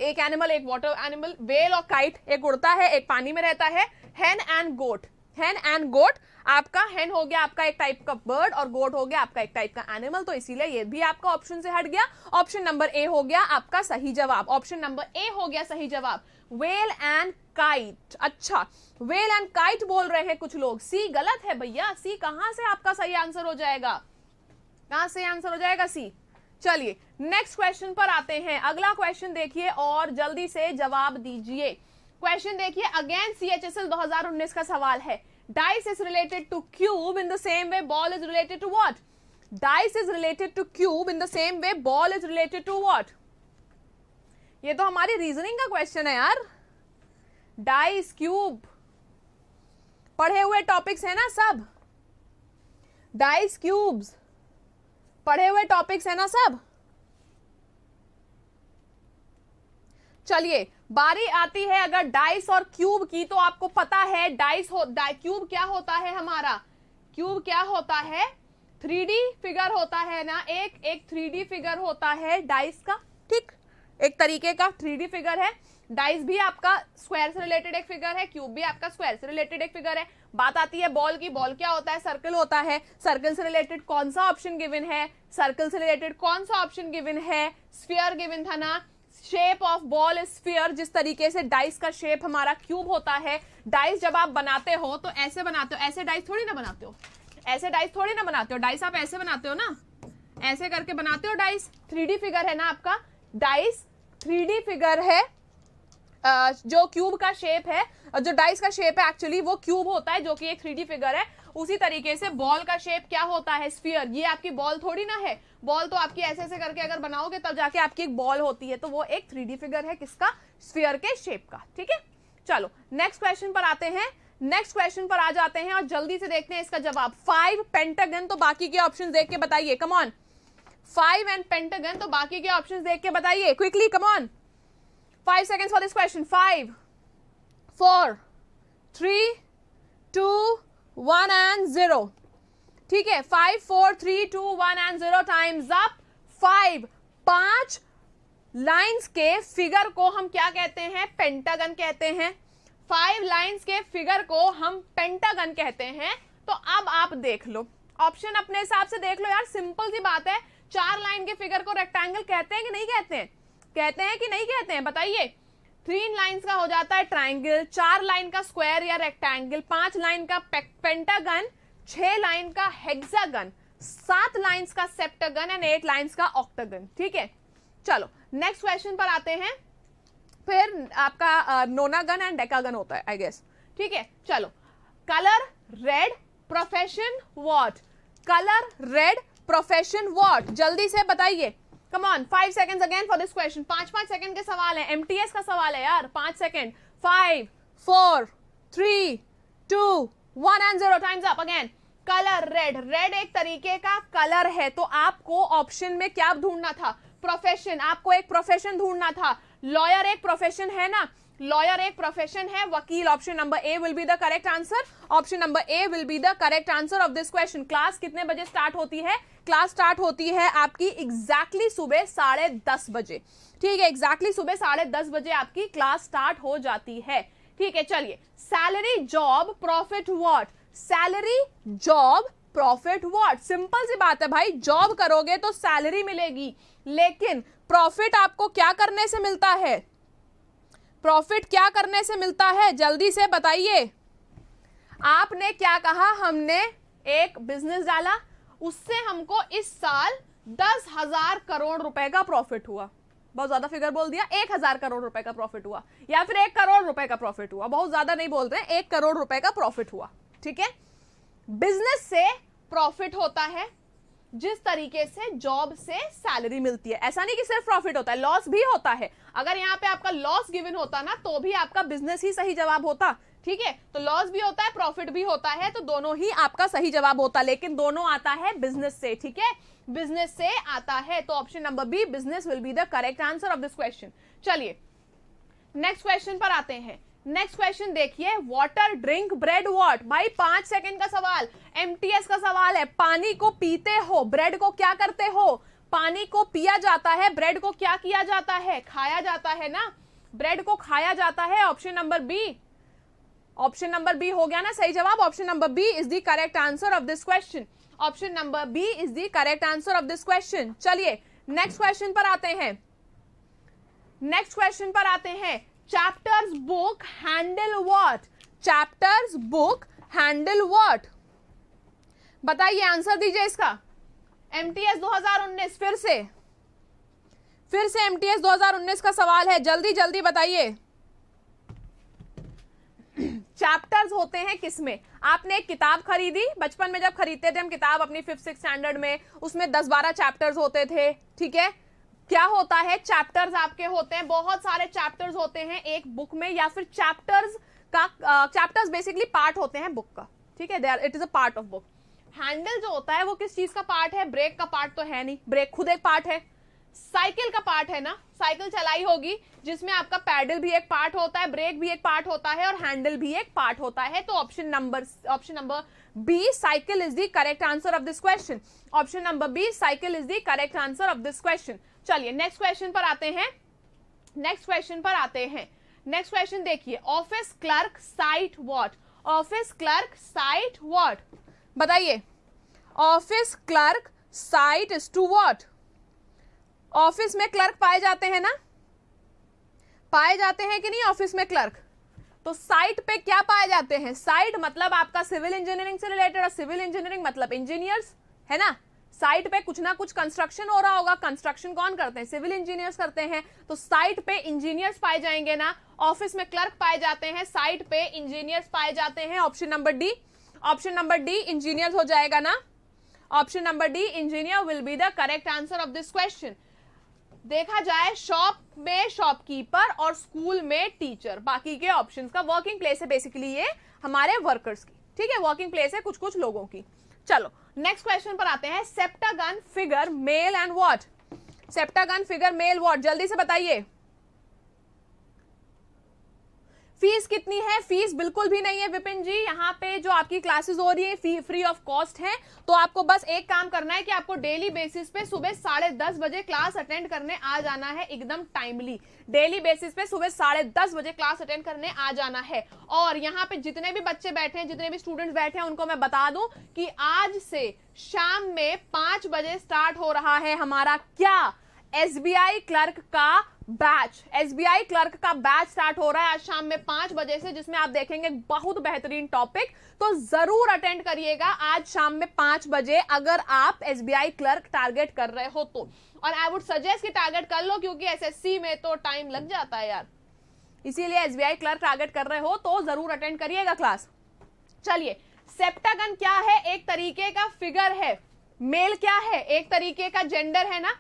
एक एनिमल एक वाटर एनिमल वेल और काइट एक उड़ता है एक पानी में रहता है हैन एंड गोट हेन एंड गोट आपका हैन हो गया आपका एक टाइप का बर्ड और गोट हो गया आपका एक टाइप का एनिमल तो इसीलिए ये भी आपका ऑप्शन से हट गया ऑप्शन नंबर ए हो गया आपका सही जवाब ऑप्शन नंबर ए हो गया सही जवाब वेल एंड काइट अच्छा वेल एंड काइट बोल रहे हैं कुछ लोग सी गलत है भैया सी कहां से आपका सही आंसर हो जाएगा कहां से आंसर हो जाएगा सी चलिए नेक्स्ट क्वेश्चन पर आते हैं अगला क्वेश्चन देखिए और जल्दी से जवाब दीजिए क्वेश्चन देखिए again C H S L दो हजार का सवाल है dice is related to cube in the same way ball is related to what dice is related to cube in the same way ball is related to what ये तो हमारी reasoning का question है यार डाइस क्यूब पढ़े हुए topics है ना सब डाइस क्यूब्स पढ़े हुए टॉपिक्स है ना सब चलिए बारी आती है अगर डाइस और क्यूब की तो आपको पता है डाइस हो डाइ क्यूब क्या होता है हमारा क्यूब क्या होता है थ्री फिगर होता है ना एक एक थ्री फिगर होता है डाइस का ठीक एक तरीके का थ्री फिगर है डाइस भी आपका स्क्वायर से रिलेटेड एक फिगर है क्यूब भी आपका स्क्वायर से रिलेटेड एक फिगर है बात आती है बॉल की बॉल क्या होता है सर्कल होता है सर्कल से रिलेटेड कौन सा ऑप्शन गिविन है सर्कल से रिलेटेड कौन सा ऑप्शन गिविन है स्फीयर गिविन था ना शेप ऑफ बॉल स्फीयर जिस तरीके से डाइस का शेप हमारा क्यूब होता है डाइस जब आप बनाते हो तो ऐसे बनाते हो ऐसे डाइस थोड़ी ना बनाते हो ऐसे डाइस थोड़ी ना बनाते हो डाइस आप ऐसे बनाते हो ना ऐसे करके बनाते हो डाइस थ्री फिगर है ना आपका डाइस थ्री फिगर है जो क्यूब का शेप है जो डाइस का शेप है एक्चुअली वो क्यूब होता है जो कि एक थ्री फिगर है उसी तरीके से बॉल का शेप क्या होता है स्फीयर ये आपकी बॉल थोड़ी ना है बॉल तो आपकी ऐसे ऐसे करके अगर बनाओगे तब जाके आपकी एक बॉल होती है तो वो एक थ्री फिगर है किसका स्फीयर के शेप का ठीक है चलो नेक्स्ट क्वेश्चन पर आते हैं नेक्स्ट क्वेश्चन पर आ जाते हैं और जल्दी से देखते हैं इसका जवाब फाइव पेंटागन तो बाकी के ऑप्शन देख के बताइए कमॉन फाइव एंड पेंटागन तो बाकी के ऑप्शन देख के बताइए quickly come on five seconds for this question. Five, four, three, two, one and zero ठीक है five four three two one and zero times up five पांच लाइंस के फिगर को हम क्या कहते हैं पेंटागन कहते हैं फाइव लाइंस के फिगर को हम पेंटागन कहते हैं तो अब आप देख लो ऑप्शन अपने हिसाब से देख लो यार सिंपल सी बात है चार लाइन के फिगर को रेक्टेंगल कहते हैं कि नहीं कहते हैं कहते हैं कि नहीं कहते हैं बताइए थ्री लाइन का हो जाता है ट्राइंगल चार लाइन का स्क्वायर या रेक्टेंगल पांच लाइन का पेंटागन छह लाइन का हेक्सागन सात लाइंस का सेप्टागन एंड एट लाइंस का ऑक्टागन ठीक है चलो नेक्स्ट क्वेश्चन पर आते हैं फिर आपका नोनागन एंड डेकागन होता है आई गेस ठीक है चलो colour red profession what colour red profession what जल्दी से बताइए come on five second again for this question पांच पांच सेकंड के सवाल है एम का सवाल है यार पांच second five four three two one and zero times up again colour red red एक तरीके का कलर है तो आपको ऑप्शन में क्या ढूंढना था प्रोफेशन आपको एक प्रोफेशन ढूंढना था लॉयर एक प्रोफेशन है ना लॉयर एक प्रोफेशन है वकील option number A will be the correct answer option number A will be the correct answer of this question class कितने बजे स्टार्ट होती है क्लास स्टार्ट होती है आपकी एग्जैक्टली सुबह साढ़े दस बजे ठीक है एग्जैक्टली सुबह साढ़े दस बजे आपकी क्लास स्टार्ट हो जाती है ठीक है चलिए salary job profit what salary job profit what simple सी बात है भाई जॉब करोगे तो सैलरी मिलेगी लेकिन प्रॉफिट आपको क्या करने से मिलता है प्रॉफिट क्या करने से मिलता है जल्दी से बताइए आपने क्या कहा हमने एक बिजनेस डाला उससे हमको इस साल दस हजार करोड़ रुपए का प्रॉफिट हुआ बहुत ज्यादा फिगर बोल दिया एक हजार करोड़ रुपए का प्रॉफिट हुआ या फिर एक करोड़ रुपए का प्रॉफिट हुआ बहुत ज्यादा नहीं बोल रहे एक करोड़ रुपए का प्रॉफिट हुआ ठीक है बिजनेस से प्रॉफिट होता है जिस तरीके से जॉब से सैलरी मिलती है ऐसा नहीं कि सिर्फ प्रॉफिट होता है लॉस भी होता है अगर यहां पे आपका लॉस गिवन होता ना तो भी आपका बिजनेस ही सही जवाब होता ठीक है तो लॉस भी होता है प्रॉफिट भी होता है तो दोनों ही आपका सही जवाब होता है लेकिन दोनों आता है बिजनेस से ठीक है बिजनेस से आता है तो option number B business will be the correct answer of this question चलिए नेक्स्ट क्वेश्चन पर आते हैं नेक्स्ट क्वेश्चन देखिए वाटर ड्रिंक ब्रेड वॉट भाई पांच सेकंड का सवाल एम का सवाल है पानी को पीते हो ब्रेड को क्या करते हो पानी को पिया जाता है ब्रेड को क्या किया जाता है खाया जाता है ना ब्रेड को खाया जाता है option number B option number B हो गया ना सही जवाब option number B is the correct answer of this question option number B is the correct answer of this question चलिए नेक्स्ट क्वेश्चन पर आते हैं नेक्स्ट क्वेश्चन पर आते हैं chapters book handle what chapters book handle what बताइए answer दीजिए इसका एमटीएस 2019 फिर से फिर से एमटीएस 2019 का सवाल है जल्दी जल्दी बताइए चैप्टर्स होते हैं किसमें आपने एक किताब खरीदी बचपन में जब खरीदते थे हम किताब अपनी फिफ्थ सिक्स स्टैंडर्ड में उसमें दस बारह चैप्टर्स होते थे ठीक है क्या होता है चैप्टर्स आपके होते हैं बहुत सारे चैप्टर्स होते हैं एक बुक में या फिर चैप्टर्स का चैप्टर्स बेसिकली पार्ट होते हैं बुक का ठीक है it is a part of book handle जो होता है वो किस चीज का पार्ट है ब्रेक का पार्ट तो है नहीं ब्रेक खुद एक पार्ट है साइकिल का पार्ट है ना साइकिल चलाई होगी जिसमें आपका पैडल भी एक पार्ट होता है ब्रेक भी एक पार्ट होता है और हैंडल भी एक पार्ट होता है तो option number option number B cycle is the correct answer of this question option number B cycle is the correct answer of this question चलिए नेक्स्ट क्वेश्चन पर आते हैं नेक्स्ट क्वेश्चन पर आते हैं नेक्स्ट क्वेश्चन देखिए office clerk site what office clerk site what बताइए office clerk site is to what office में क्लर्क पाए जाते हैं ना पाए जाते हैं कि नहीं ऑफिस में क्लर्क तो साइट पे क्या पाए जाते हैं साइट मतलब आपका सिविल इंजीनियरिंग से रिलेटेड और सिविल इंजीनियरिंग मतलब इंजीनियर्स है ना साइट पे कुछ ना कुछ कंस्ट्रक्शन हो रहा होगा कंस्ट्रक्शन कौन करते हैं सिविल इंजीनियर्स करते हैं तो साइट पे इंजीनियर्स पाए जाएंगे ना ऑफिस में क्लर्क पाए जाते हैं साइट पे इंजीनियर्स पाए जाते हैं option number D option number D engineers हो जाएगा ना option number D engineer will be the correct answer of this question देखा जाए शॉप में शॉपकीपर और स्कूल में टीचर बाकी के ऑप्शन का वर्किंग प्लेस है बेसिकली ये हमारे वर्कर्स की ठीक है वर्किंग प्लेस है कुछ कुछ लोगों की चलो नेक्स्ट क्वेश्चन पर आते हैं septagon figure male and what septagon figure male what जल्दी से बताइए फीस कितनी है फीस बिल्कुल भी नहीं है विपिन जी यहाँ पे जो आपकी क्लासेस हो रही है फी फ्री ऑफ कॉस्ट है तो आपको बस एक काम करना है कि आपको डेली बेसिस पे सुबह साढ़े दस बजे क्लास अटेंड करने आ जाना है एकदम टाइमली डेली बेसिस पे सुबह साढ़े दस बजे क्लास अटेंड करने आ जाना है और यहाँ पे जितने भी बच्चे बैठे हैं जितने भी स्टूडेंट बैठे हैं उनको मैं बता दूं कि आज से शाम में पांच बजे स्टार्ट हो रहा है हमारा क्या एसबीआई क्लर्क का बैच एसबीआई क्लर्क का बैच स्टार्ट हो रहा है आज शाम में पांच बजे से जिसमें आप देखेंगे बहुत बेहतरीन टॉपिक तो जरूर अटेंड करिएगा आज शाम में पांच बजे अगर आप एसबीआई क्लर्क टारगेट कर रहे हो तो और आई वुड सजेस्ट कि टारगेट कर लो क्योंकि एसएससी में तो टाइम लग जाता है यार इसीलिए एसबीआई क्लर्क टारगेट कर रहे हो तो जरूर अटेंड करिएगा क्लास चलिए सेप्टागन क्या है एक तरीके का फिगर है मेल क्या है एक तरीके का जेंडर है ना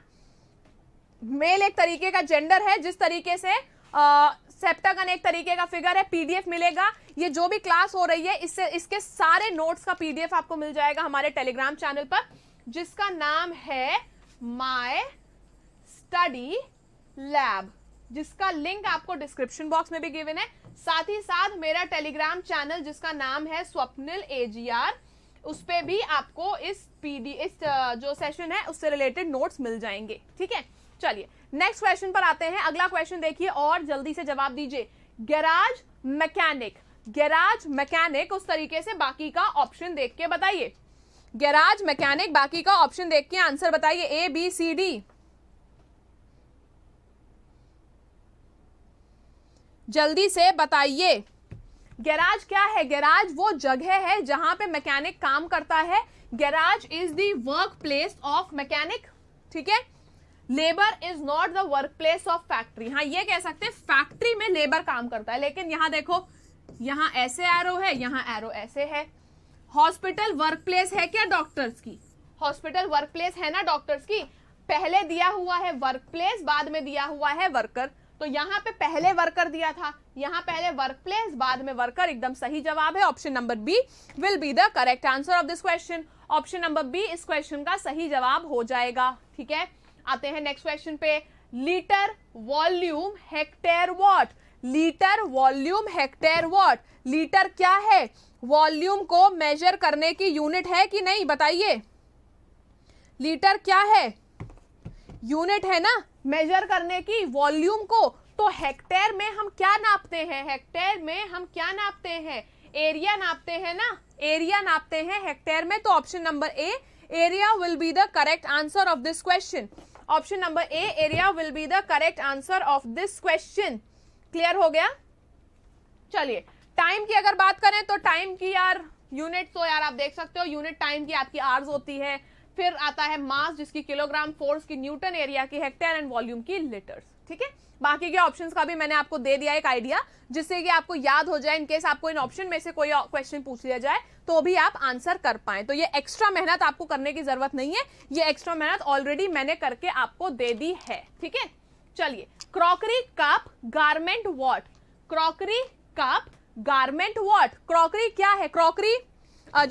मेल एक तरीके का जेंडर है जिस तरीके से सेप्टागन एक तरीके का फिगर है पीडीएफ मिलेगा ये जो भी क्लास हो रही है इससे इसके सारे नोट्स का पीडीएफ आपको मिल जाएगा हमारे टेलीग्राम चैनल पर जिसका नाम है माय स्टडी लैब जिसका लिंक आपको डिस्क्रिप्शन बॉक्स में भी गिवन है साथ ही साथ मेरा टेलीग्राम चैनल जिसका नाम है स्वप्निल एजीआर उस पर भी आपको इस पीडी इस जो सेशन है उससे रिलेटेड नोट्स मिल जाएंगे ठीक है चलिए नेक्स्ट क्वेश्चन पर आते हैं अगला क्वेश्चन देखिए और जल्दी से जवाब दीजिए गैराज मैकेनिक गैराज मैकेनिक उस तरीके से बाकी का ऑप्शन देख के बताइए गैराज मैकेनिक बाकी का ऑप्शन देख के आंसर बताइए ए बी सी डी जल्दी से बताइए गैराज क्या है गैराज वो जगह है जहां पे मैकेनिक काम करता है garage is the work place of mechanic ठीक है labour is not the work place of factory हाँ ये कह सकते हैं फैक्ट्री में लेबर काम करता है लेकिन यहां देखो यहां ऐसे एरो है यहां एरो ऐसे है हॉस्पिटल वर्क प्लेस है क्या डॉक्टर्स की हॉस्पिटल वर्क प्लेस है ना डॉक्टर्स की पहले दिया हुआ है वर्क प्लेस बाद में दिया हुआ है वर्कर तो यहां पे पहले वर्कर दिया था यहाँ पहले वर्क प्लेस बाद में वर्कर एकदम सही जवाब है option number B will be the correct answer of this question option number B इस क्वेश्चन का सही जवाब हो जाएगा ठीक है आते हैं नेक्स्ट क्वेश्चन पे litre volume hectare what litre volume hectare what litre क्या है वॉल्यूम को मेजर करने की यूनिट है कि नहीं बताइए लीटर क्या है यूनिट है ना मेजर करने की वॉल्यूम को तो हेक्टेयर में हम क्या नापते हैं हेक्टेयर में हम क्या नापते हैं एरिया नापते हैं ना एरिया नापते हैं हेक्टेयर में तो option number A area will be the correct answer of this question option number A area will be the correct answer of this question clear हो गया चलिए टाइम की अगर बात करें तो टाइम की यार यूनिट तो यार आप देख सकते हो यूनिट टाइम की आपकी आर्स होती है फिर आता है मास जिसकी किलोग्राम फोर्स की न्यूटन एरिया की हेक्टेयर एंड वॉल्यूम की लीटर्स ठीक है बाकी के ऑप्शंस का भी मैंने आपको दे दिया एक आइडिया जिससे कि आपको याद हो जाए इनकेस आपको इन ऑप्शन में से कोई क्वेश्चन पूछ लिया जाए तो भी आप आंसर कर पाए तो ये एक्स्ट्रा मेहनत आपको करने की जरूरत नहीं है ये एक्स्ट्रा मेहनत ऑलरेडी मैंने करके आपको दे दी है ठीक है चलिए crockery cup garment what crockery cup garment what crockery क्या है क्रॉकरी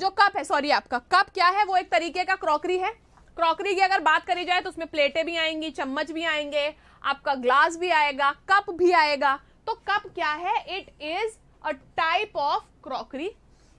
जो कप है सॉरी आपका कप क्या है वो एक तरीके का क्रॉकरी है क्रॉकरी की अगर बात करी जाए तो उसमें प्लेटें भी आएंगी चम्मच भी आएंगे आपका ग्लास भी आएगा कप भी आएगा तो कप क्या है it is a type of crockery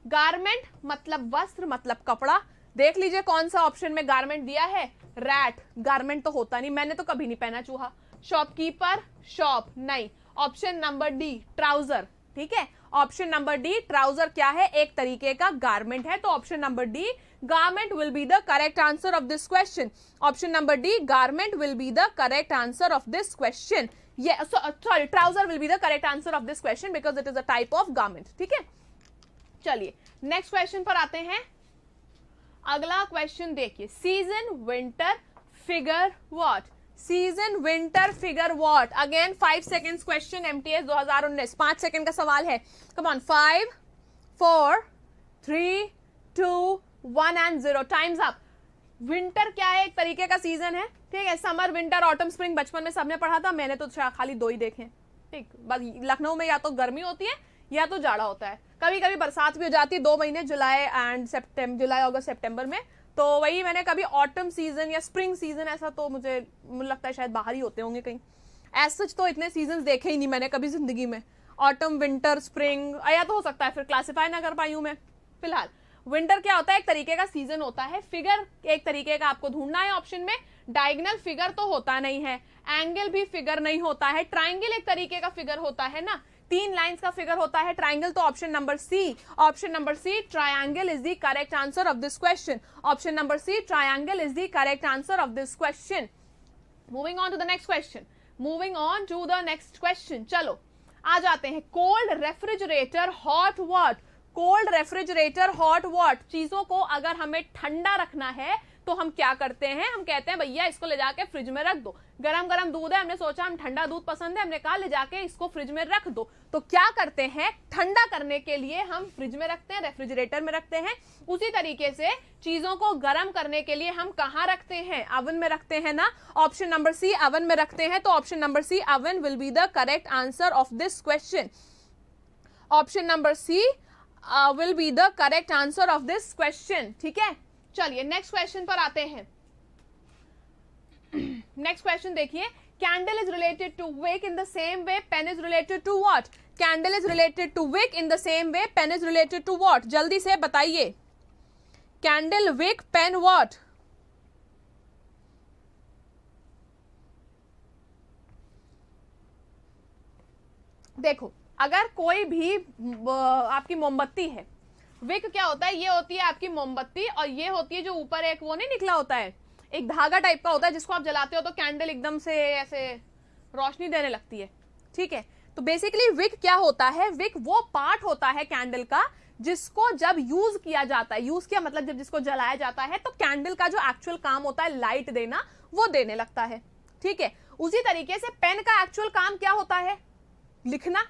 garment मतलब वस्त्र मतलब कपड़ा देख लीजिए कौन सा ऑप्शन में गारमेंट दिया है रैट गारमेंट तो होता नहीं मैंने तो कभी नहीं पहना चूहा शॉपकीपर शॉप नहीं ऑप्शन नंबर डी ट्राउजर ठीक है ऑप्शन नंबर डी ट्राउजर क्या है एक तरीके का गारमेंट है तो option number D garment will be the correct answer of this question option number d garment will be the correct answer of this question yeah so uh, sorry trouser will be the correct answer of this question because it is a type of garment ठीक है चलिए next question पर आते हैं अगला question देखिए season winter figure what season winter figure what again five seconds question MTS 2019 पांच सेकेंड का सवाल है come on five four three two one and zero times up winter क्या है एक तरीके का सीजन है ठीक है समर विंटर ऑटम स्प्रिंग बचपन में सबने पढ़ा था मैंने तो खाली दो ही देखे ठीक बस लखनऊ में या तो गर्मी होती है या तो जाड़ा होता है कभी कभी बरसात भी हो जाती है दो महीने जुलाई एंड सेप्टेम्बर जुलाई अगस्त सेप्टेम्बर में तो वही मैंने कभी ऑटम सीजन या स्प्रिंग सीजन ऐसा तो मुझे लगता है शायद बाहर ही होते होंगे कहीं एज सच तो इतने सीजन देखे ही नहीं मैंने कभी जिंदगी में ऑटम विंटर स्प्रिंग या तो हो सकता है फिर क्लासीफाई ना कर पाई हूँ मैं फिलहाल विंटर क्या होता है एक तरीके का सीजन होता है फिगर एक तरीके का आपको ढूंढना है ऑप्शन में डायगनल फिगर तो होता नहीं है एंगल भी फिगर नहीं होता है ट्राइंगल एक तरीके का फिगर होता है ना तीन लाइंस का फिगर होता है ट्राइंगल तो option number C option number C triangle is the correct answer of this question option number C triangle is the correct answer of this question moving on to the next question moving on to the next question चलो आ जाते हैं cold refrigerator hot what cold refrigerator hot what चीजों को अगर हमें ठंडा रखना है तो हम क्या करते हैं हम कहते हैं भैया इसको ले जाके फ्रिज में रख दो गरम गरम दूध है हमने सोचा हम ठंडा दूध पसंद है हमने कहा ले जाके इसको फ्रिज में रख दो तो क्या करते हैं ठंडा करने के लिए हम फ्रिज में रखते हैं रेफ्रिजरेटर में रखते हैं उसी तरीके से चीजों को गर्म करने के लिए हम कहा रखते हैं अवन में रखते हैं ना ऑप्शन नंबर सी अवन में रखते हैं तो option number C oven will be the correct answer of this question option number C will be the correct answer of this question ठीक है चलिए नेक्स्ट क्वेश्चन पर आते हैं नेक्स्ट क्वेश्चन देखिए candle is related to wick in the same way pen is related to what candle is related to wick in the same way pen is related to what जल्दी से बताइए candle Wick pen what देखो अगर कोई भी आपकी मोमबत्ती है विक क्या होता है ये होती है आपकी मोमबत्ती और ये होती है जो ऊपर एक वो नहीं निकला होता है एक धागा टाइप का होता है जिसको आप जलाते हो तो कैंडल एकदम से ऐसे रोशनी देने लगती है ठीक है तो बेसिकली विक क्या होता है विक वो पार्ट होता है कैंडल का जिसको जब यूज किया जाता है यूज किया मतलब जब जिसको जलाया जाता है तो कैंडल का जो एक्चुअल काम होता है लाइट देना वो देने लगता है ठीक है उसी तरीके से पेन का एक्चुअल काम क्या होता है लिखना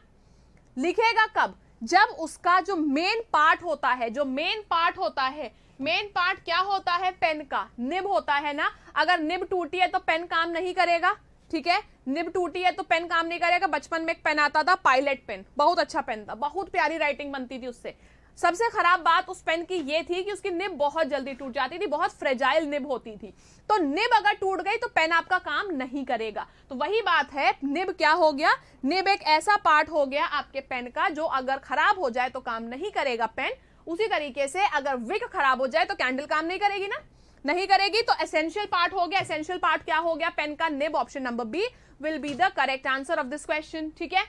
लिखेगा कब जब उसका जो मेन पार्ट होता है जो मेन पार्ट होता है मेन पार्ट क्या होता है पेन का निब होता है ना अगर निब टूटी है तो पेन काम नहीं करेगा ठीक है निब टूटी है तो पेन काम नहीं करेगा बचपन में एक पेन आता था पायलट पेन बहुत अच्छा पेन था बहुत प्यारी राइटिंग बनती थी उससे सबसे खराब बात उस पेन की ये थी कि उसकी निब बहुत जल्दी टूट जाती थी बहुत फ्रेजाइल निब होती थी तो निब अगर टूट गई तो पेन आपका काम नहीं करेगा तो वही बात है निब क्या हो गया निब एक ऐसा पार्ट हो गया आपके पेन का जो अगर खराब हो जाए तो काम नहीं करेगा पेन उसी तरीके से अगर विक खराब हो जाए तो कैंडल काम नहीं करेगी ना नहीं करेगी तो एसेंशियल पार्ट हो गया एसेंशियल पार्ट क्या हो गया पेन का nib option number B will be the correct answer of this question ठीक है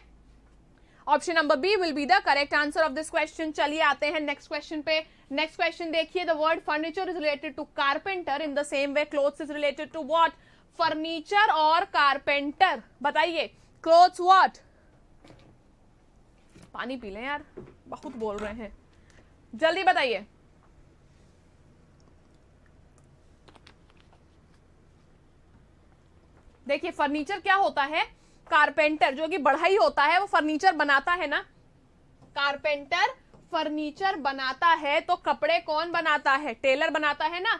option number B will be the correct answer of this question चलिए आते हैं नेक्स्ट क्वेश्चन पे नेक्स्ट क्वेश्चन देखिए the word furniture is related to carpenter in the same way cloth is related to what furniture और carpenter बताइए cloths what पानी पी लें यार बहुत बोल रहे हैं जल्दी बताइए देखिए फर्नीचर क्या होता है कारपेंटर जो कि बढ़ाई होता है वो फर्नीचर बनाता है ना कारपेंटर फर्नीचर बनाता है तो कपड़े कौन बनाता है टेलर बनाता है ना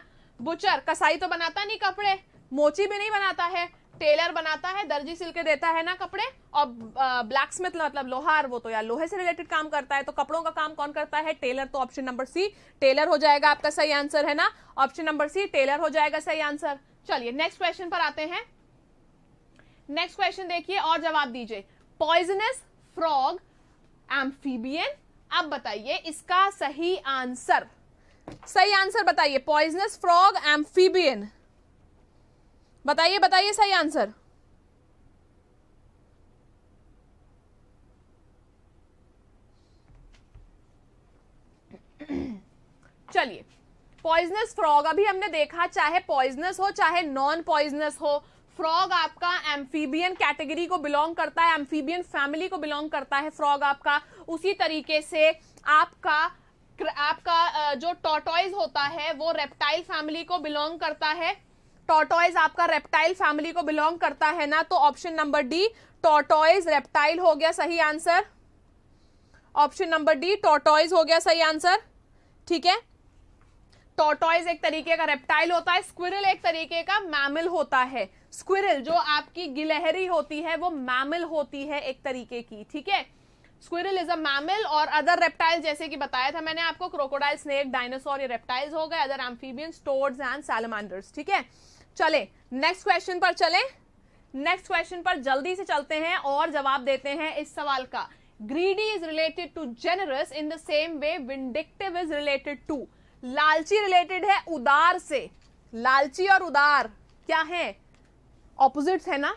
बुचर कसाई तो बनाता नहीं कपड़े मोची भी नहीं बनाता है टेलर बनाता है दर्जी सिल के देता है ना कपड़े और ब्लैक स्मिथ मतलब लोहार वो तो यार लोहे से रिलेटेड काम करता है तो कपड़ों का काम कौन करता है टेलर तो ऑप्शन नंबर सी टेलर हो जाएगा आपका सही आंसर है ना ऑप्शन नंबर सी टेलर हो जाएगा सही आंसर चलिए नेक्स्ट क्वेश्चन पर आते हैं नेक्स्ट क्वेश्चन देखिए और जवाब दीजिए पॉइजनस फ्रॉग एम्फीबियन अब बताइए इसका सही आंसर सही आंसर बताइए पॉइजनस फ्रॉग एम्फीबियन बताइए बताइए सही आंसर चलिए पॉइजनस फ्रॉग अभी हमने देखा चाहे पॉइजनस हो चाहे नॉन पॉइजनस हो फ्रॉग आपका एम्फीबियन कैटेगरी को बिलोंग करता है एम्फीबियन फैमिली को बिलोंग करता है फ्रॉग आपका उसी तरीके से आपका आपका जो टोटॉइज होता है वो रेप्टाइल फैमिली को बिलोंग करता है टोटॉइज आपका रेप्टाइल फैमिली को बिलोंग करता है ना तो option number D tortoise reptile हो गया सही answer option number D tortoise हो गया सही आंसर ठीक है टोटॉइज एक तरीके का रेप्टाइल होता है स्क्विरल एक तरीके का मैमल होता है स्क्विरल जो आपकी गिलहरी होती है वो मैमल होती है एक तरीके की ठीक है स्क्विरल इज अ मैमल और अदर रेप्टाइल जैसे कि बताया था मैंने आपको क्रोकोडाइल स्नेक डायनासोर ये रेप्टाइल्स हो गए अदर एम्फीबियंस टोर्ड एंड सैलमांडर्स ठीक है चले नेक्स्ट क्वेश्चन पर चले नेक्स्ट क्वेश्चन पर जल्दी से चलते हैं और जवाब देते हैं इस सवाल का greedy is related to generous in the same way vindictive is related to लालची रिलेटेड है उदार से लालची और उदार क्या है ऑपोजिट्स है ना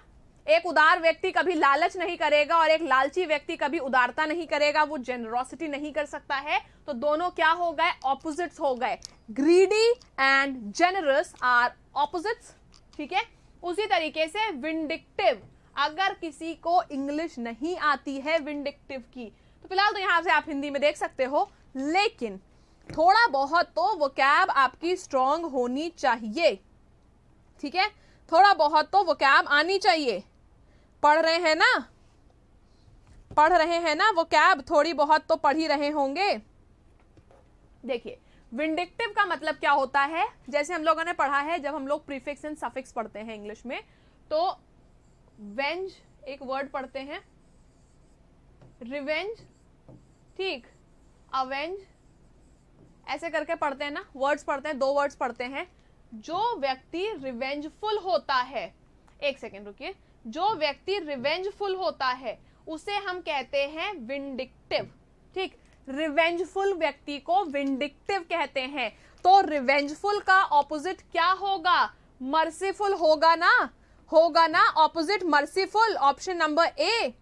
एक उदार व्यक्ति कभी लालच नहीं करेगा और एक लालची व्यक्ति कभी उदारता नहीं करेगा वो जेनरोसिटी नहीं कर सकता है तो दोनों क्या हो गए ऑपोजिट्स हो गए greedy and generous are opposites ठीक है उसी तरीके से विंडिक्टिव अगर किसी को इंग्लिश नहीं आती है विंडिक्टिव की तो फिलहाल तो यहां से आप हिंदी में देख सकते हो लेकिन थोड़ा बहुत तो वो कैब आपकी स्ट्रांग होनी चाहिए ठीक है थोड़ा बहुत तो वो कैब आनी चाहिए पढ़ रहे हैं ना पढ़ रहे हैं ना वो कैब थोड़ी बहुत तो पढ़ ही रहे होंगे देखिए विंडिक्टिव का मतलब क्या होता है जैसे हम लोगों ने पढ़ा है जब हम लोग प्रीफिक्स एंड सफिक्स पढ़ते हैं इंग्लिश में तो वेंज एक वर्ड पढ़ते हैं रिवेंज ठीक अवेंज ऐसे करके पढ़ते हैं ना वर्ड्स पढ़ते हैं दो वर्ड्स पढ़ते हैं जो व्यक्ति रिवेंजफुल होता है एक सेकेंड रुकिए जो व्यक्ति रिवेंजफुल होता है उसे हम कहते हैं विंडिक्टिव ठीक रिवेंजफुल व्यक्ति को विंडिक्टिव कहते हैं तो रिवेंजफुल का ऑपोजिट क्या होगा मर्सीफुल होगा ना होगा ना opposite merciful option number A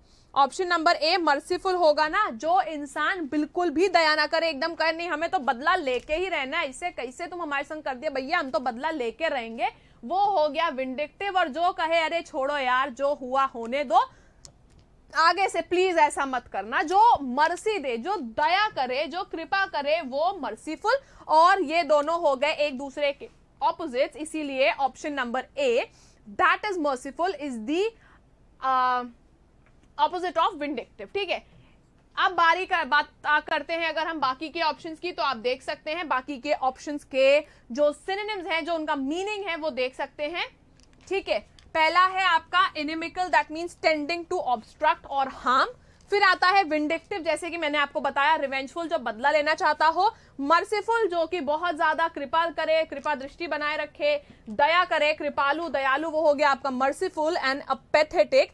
option number A merciful होगा ना जो इंसान बिल्कुल भी दया ना करे एकदम कर नहीं हमें तो बदला लेके ही रहना है इसे कैसे तुम हमारे संग कर दिया भैया हम तो बदला लेके रहेंगे वो हो गया विंडिक्टिव और जो कहे अरे छोड़ो यार जो हुआ होने दो आगे से प्लीज ऐसा मत करना जो मर्सी दे जो दया करे जो कृपा करे वो मर्सीफुल और ये दोनों हो गए एक दूसरे के ऑपोजिट इसीलिए option number A that is merciful is the opposite of vindictive ठीक है अब बारी कर, बात करते हैं अगर हम बाकी के ऑप्शंस की तो आप देख सकते हैं बाकी के ऑप्शंस के जो सिनेम्स हैं जो उनका मीनिंग है वो देख सकते हैं ठीक है पहला है आपका inimical that means tending to obstruct और हार्म फिर आता है विंडिक्टिव जैसे कि मैंने आपको बताया रिवेंजफुल जो बदला लेना चाहता हो मर्सीफुल जो कि बहुत ज्यादा कृपा करे कृपा दृष्टि बनाए रखे दया करे कृपालु दयालु वो हो गया आपका मर्सीफुल एंड अपेथेटिक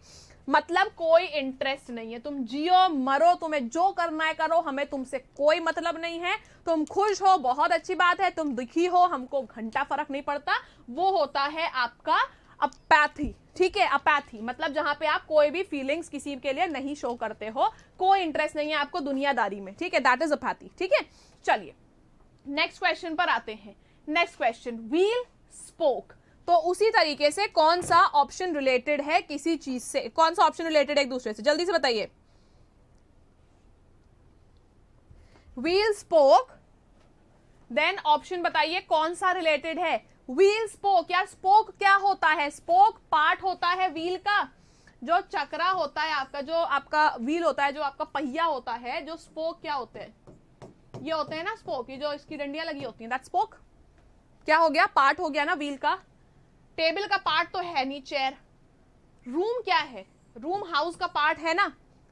मतलब कोई इंटरेस्ट नहीं है तुम जियो मरो तुम्हें जो करना है करो हमें तुमसे कोई मतलब नहीं है तुम खुश हो बहुत अच्छी बात है तुम दुखी हो हमको घंटा फर्क नहीं पड़ता वो होता है आपका अपैथी ठीक है अपैथी मतलब जहां पे आप कोई भी फीलिंग्स किसी के लिए नहीं शो करते हो कोई इंटरेस्ट नहीं है आपको दुनियादारी में ठीक है दैट इज अपैथी ठीक है चलिए नेक्स्ट क्वेश्चन पर आते हैं नेक्स्ट क्वेश्चन व्हील स्पोक तो उसी तरीके से कौन सा ऑप्शन रिलेटेड है किसी चीज से कौन सा ऑप्शन रिलेटेड है एक दूसरे से जल्दी से बताइए व्हील स्पोक देन ऑप्शन बताइए कौन सा रिलेटेड है व्हील स्पोक यार स्पोक क्या होता है स्पोक पार्ट होता है व्हील का जो चक्रा होता है आपका जो आपका व्हील होता है जो आपका पहिया होता है जो स्पोक क्या होते हैं ये होते हैं ना स्पोक ये जो इसकी डंडियां लगी होती हैं दैट स्पोक क्या हो गया पार्ट हो गया ना व्हील का टेबल का पार्ट तो है नहीं चेयर रूम क्या है रूम हाउस का पार्ट है ना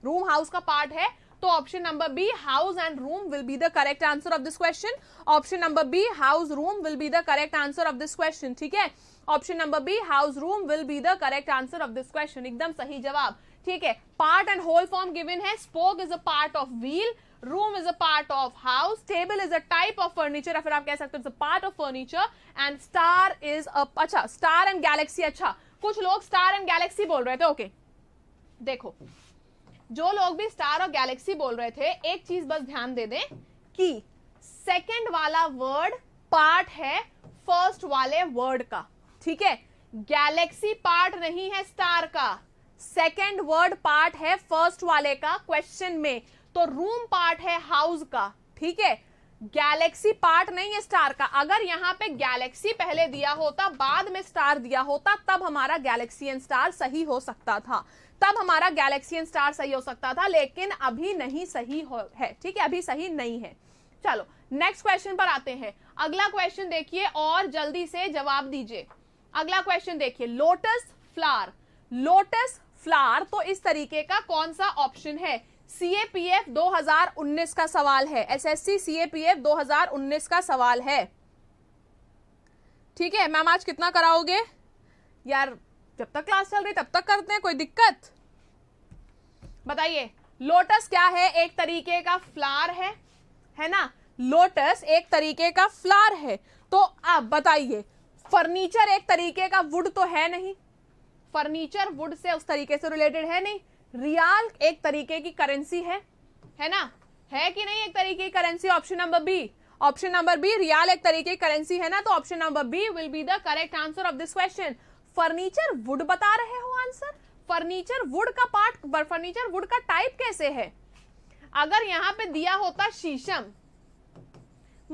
रूम हाउस का पार्ट है तो option number B house and room will be the correct answer of this question option number B house room will be the correct answer of this question ठीक है option number B house room will be the correct answer of this question एकदम सही जवाब ठीक है part and whole form given है spoke is a part of wheel room is a part of house table is a type of furniture या फिर आप कह सकते हो part of furniture and star is a अच्छा स्टार एंड गैलेक्सी अच्छा कुछ लोग स्टार एंड गैलेक्सी बोल रहे थे ओके देखो जो लोग भी स्टार और गैलेक्सी बोल रहे थे एक चीज बस ध्यान दे दें कि सेकेंड वाला वर्ड पार्ट है फर्स्ट वाले वर्ड का ठीक है गैलेक्सी पार्ट नहीं है स्टार का सेकेंड वर्ड पार्ट है फर्स्ट वाले का क्वेश्चन में तो रूम पार्ट है हाउस का ठीक है गैलेक्सी पार्ट नहीं है स्टार का अगर यहां पे गैलेक्सी पहले दिया होता बाद में स्टार दिया होता तब हमारा गैलेक्सी एंड स्टार सही हो सकता था तब हमारा गैलेक्सी एंड स्टार सही हो सकता था लेकिन अभी नहीं सही हो है ठीक है अभी सही नहीं है चलो नेक्स्ट क्वेश्चन पर आते हैं अगला क्वेश्चन देखिए और जल्दी से जवाब दीजिए अगला क्वेश्चन देखिए लोटस फ्लार लोटस फ्लार तो इस तरीके का कौन सा ऑप्शन है सीएपीएफ 2019 का सवाल है एसएससी सीएपीएफ 2019 का सवाल है ठीक है मैम आज कितना कराओगे यार जब तक क्लास चल रही तब तक करते हैं कोई दिक्कत बताइए लोटस क्या है एक तरीके का फ्लार है है ना लोटस एक तरीके का फ्लार है तो आप बताइए फर्नीचर एक तरीके का वुड तो है नहीं फर्नीचर वुड से उस तरीके से रिलेटेड है नहीं रियाल एक तरीके की करेंसी है है ना है कि नहीं एक तरीके की currency option number B option number B riyal एक तरीके की करेंसी है ना तो option number B will be the correct answer of this question furniture wood बता रहे हो आंसर फर्नीचर वुड का पार्ट फर्नीचर वुड का टाइप कैसे है अगर यहाँ पे दिया होता शीशम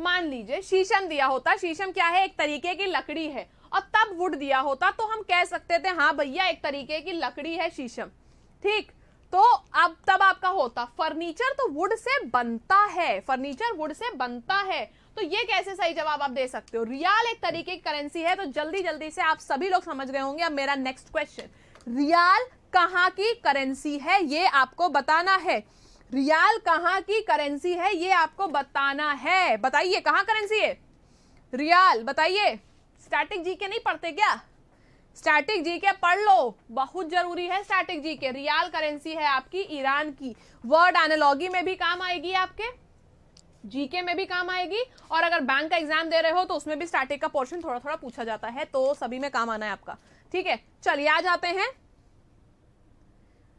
मान लीजिए शीशम दिया होता शीशम क्या है एक तरीके की लकड़ी है और तब वुड दिया होता तो हम कह सकते थे हाँ भैया एक तरीके की लकड़ी है शीशम ठीक तो अब तब आपका होता फर्नीचर तो वुड से बनता है फर्नीचर वुड से बनता है तो ये कैसे सही जवाब आप दे सकते हो रियाल एक तरीके की करेंसी है तो जल्दी जल्दी से आप सभी लोग समझ गए होंगे अब मेरा नेक्स्ट क्वेश्चन रियाल कहाँ की करेंसी है ये आपको बताना है रियाल कहाँ की करेंसी है ये आपको बताना है बताइए कहाँ करेंसी है रियाल बताइए स्टैटिक जी के नहीं पढ़ते क्या स्टैटिक जी के पढ़ लो बहुत जरूरी है स्टैटिक जी के रियाल करेंसी है आपकी ईरान की वर्ड एनोलॉगी में भी काम आएगी आपके जीके में भी काम आएगी और अगर बैंक का एग्जाम दे रहे हो तो उसमें भी स्टैटिक का पोर्शन थोड़ा थोड़ा पूछा जाता है तो सभी में काम आना है आपका ठीक है चलिए आ जाते हैं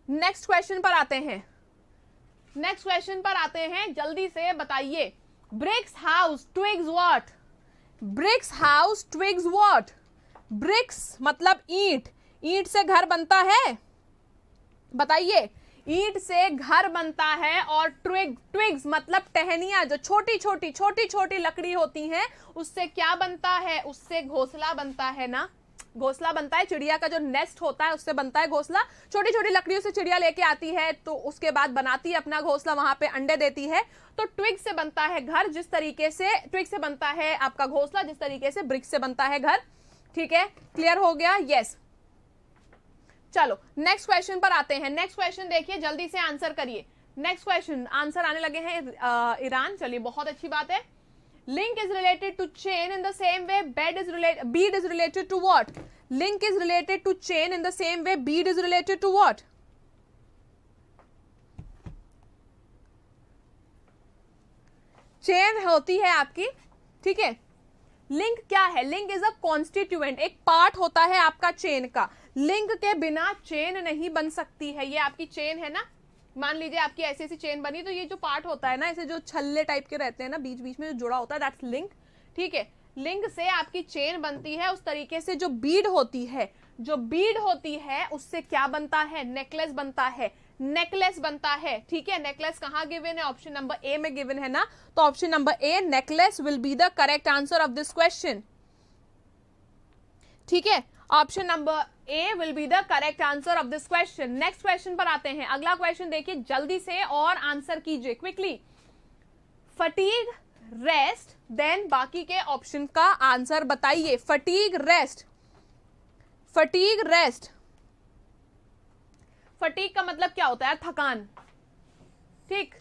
नेक्स्ट क्वेश्चन पर आते हैं नेक्स्ट क्वेश्चन पर आते हैं जल्दी से बताइए bricks house twigs what bricks house twigs what bricks मतलब ईंट ईंट से घर बनता है बताइए ईट से घर बनता है और ट्विग ट्विग्स मतलब टहनिया जो छोटी छोटी छोटी छोटी लकड़ी होती हैं उससे क्या बनता है उससे घोसला बनता है ना घोसला बनता है चिड़िया का जो नेस्ट होता है उससे बनता है घोसला छोटी छोटी लकड़ियों से चिड़िया लेके आती है तो उसके बाद बनाती है अपना घोसला वहां पे अंडे देती है तो ट्विग से बनता है घर जिस तरीके से ट्विग से बनता है आपका घोसला जिस तरीके से ब्रिक्स से बनता है घर ठीक है क्लियर हो गया यस yes. चलो नेक्स्ट क्वेश्चन पर आते हैं नेक्स्ट क्वेश्चन देखिए जल्दी से आंसर करिए नेक्स्ट क्वेश्चन आंसर आने लगे हैं ईरान चलिए बहुत अच्छी बात है link is related to chain in the same way bed is related bead is related to what link is related to chain in the same way bead is related to what chain होती है आपकी ठीक है link क्या है link is a constituent एक part होता है आपका चेन का लिंक के बिना चेन नहीं बन सकती है ये आपकी चेन है ना मान लीजिए आपकी ऐसी ऐसी चेन बनी तो ये जो पार्ट होता है ना ऐसे जो छल्ले टाइप के रहते हैं ना बीच बीच में जो जुड़ा होता है दैट्स लिंक ठीक है लिंक से आपकी चेन बनती है उस तरीके से जो बीड होती है जो बीड होती है उससे क्या बनता है नेकलेस बनता है नेकलेस बनता है ठीक है नेकलेस कहाँ गिवन है ऑप्शन नंबर ए में गिवन है ना तो option number A necklace will be the correct answer of this question ठीक है option number A will be the correct answer of this question next question पर आते हैं अगला क्वेश्चन देखिए जल्दी से और आंसर कीजिए क्विकली फटीग रेस्ट देन बाकी के ऑप्शन का आंसर बताइए fatigue rest fatigue rest fatigue का मतलब क्या होता है थकान ठीक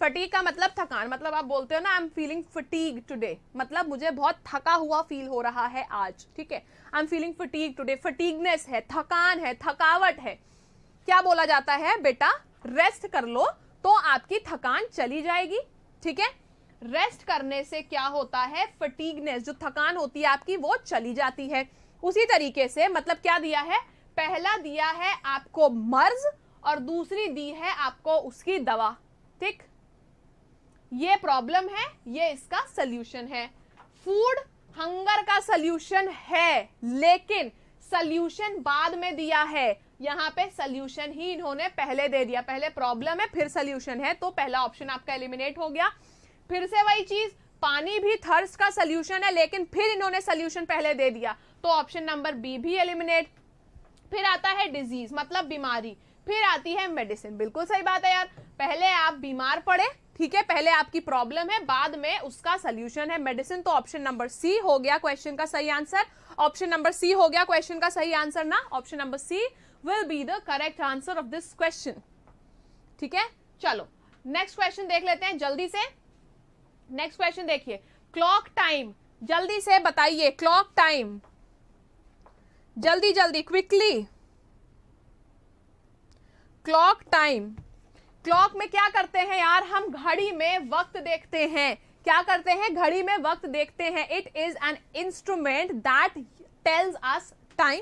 फटीक का मतलब थकान मतलब आप बोलते हो ना I am feeling fatigue today मतलब मुझे बहुत थका हुआ फील हो रहा है आज ठीक है I am feeling fatigue today fatigueness है थकान है थकावट है क्या बोला जाता है बेटा रेस्ट कर लो तो आपकी थकान चली जाएगी ठीक है रेस्ट करने से क्या होता है फटीकनेस जो थकान होती है आपकी वो चली जाती है उसी तरीके से मतलब क्या दिया है पहला दिया है आपको मर्ज और दूसरी दी है आपको उसकी दवा ठीक ये प्रॉब्लम है ये इसका सल्यूशन है फूड हंगर का सल्यूशन है लेकिन सल्यूशन बाद में दिया है यहाँ पे सल्यूशन ही इन्होंने पहले दे दिया पहले प्रॉब्लम है फिर सल्यूशन है तो पहला ऑप्शन आपका एलिमिनेट हो गया फिर से वही चीज पानी भी थर्स का सल्यूशन है लेकिन फिर इन्होंने सल्यूशन पहले दे दिया तो ऑप्शन नंबर बी भी एलिमिनेट फिर आता है डिजीज मतलब बीमारी फिर आती है मेडिसिन बिल्कुल सही बात है यार पहले आप बीमार पड़े ठीक है पहले आपकी प्रॉब्लम है बाद में उसका सोल्यूशन है मेडिसिन तो ऑप्शन नंबर सी हो गया क्वेश्चन का सही आंसर ऑप्शन नंबर सी हो गया क्वेश्चन का सही आंसर ना option number C will be the correct answer of this question ठीक है चलो नेक्स्ट क्वेश्चन देख लेते हैं जल्दी से नेक्स्ट क्वेश्चन देखिए क्लॉक टाइम जल्दी से बताइए क्लॉक टाइम जल्दी जल्दी क्विकली क्लॉक टाइम क्लॉक में क्या करते हैं यार हम घड़ी में वक्त देखते हैं क्या करते हैं घड़ी में वक्त देखते हैं it is an instrument that tells us time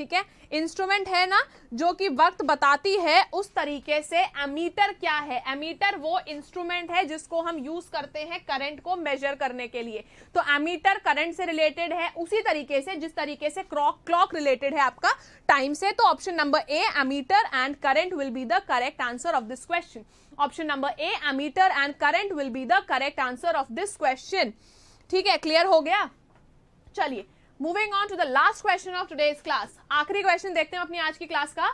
ठीक है इंस्ट्रूमेंट है ना जो कि वक्त बताती है उस तरीके से एमीटर क्या है एमीटर वो इंस्ट्रूमेंट है जिसको हम यूज करते हैं करंट को मेजर करने के लिए तो एमीटर करंट से रिलेटेड है उसी तरीके से जिस तरीके से क्रॉक क्लॉक रिलेटेड है आपका टाइम से तो option number A ammeter and current will be the correct answer of this question option number A ammeter and current will be the correct answer of this question ठीक है clear हो गया चलिए moving on to the last question of today's class आखिरी क्वेश्चन देखते हैं अपनी आज की क्लास का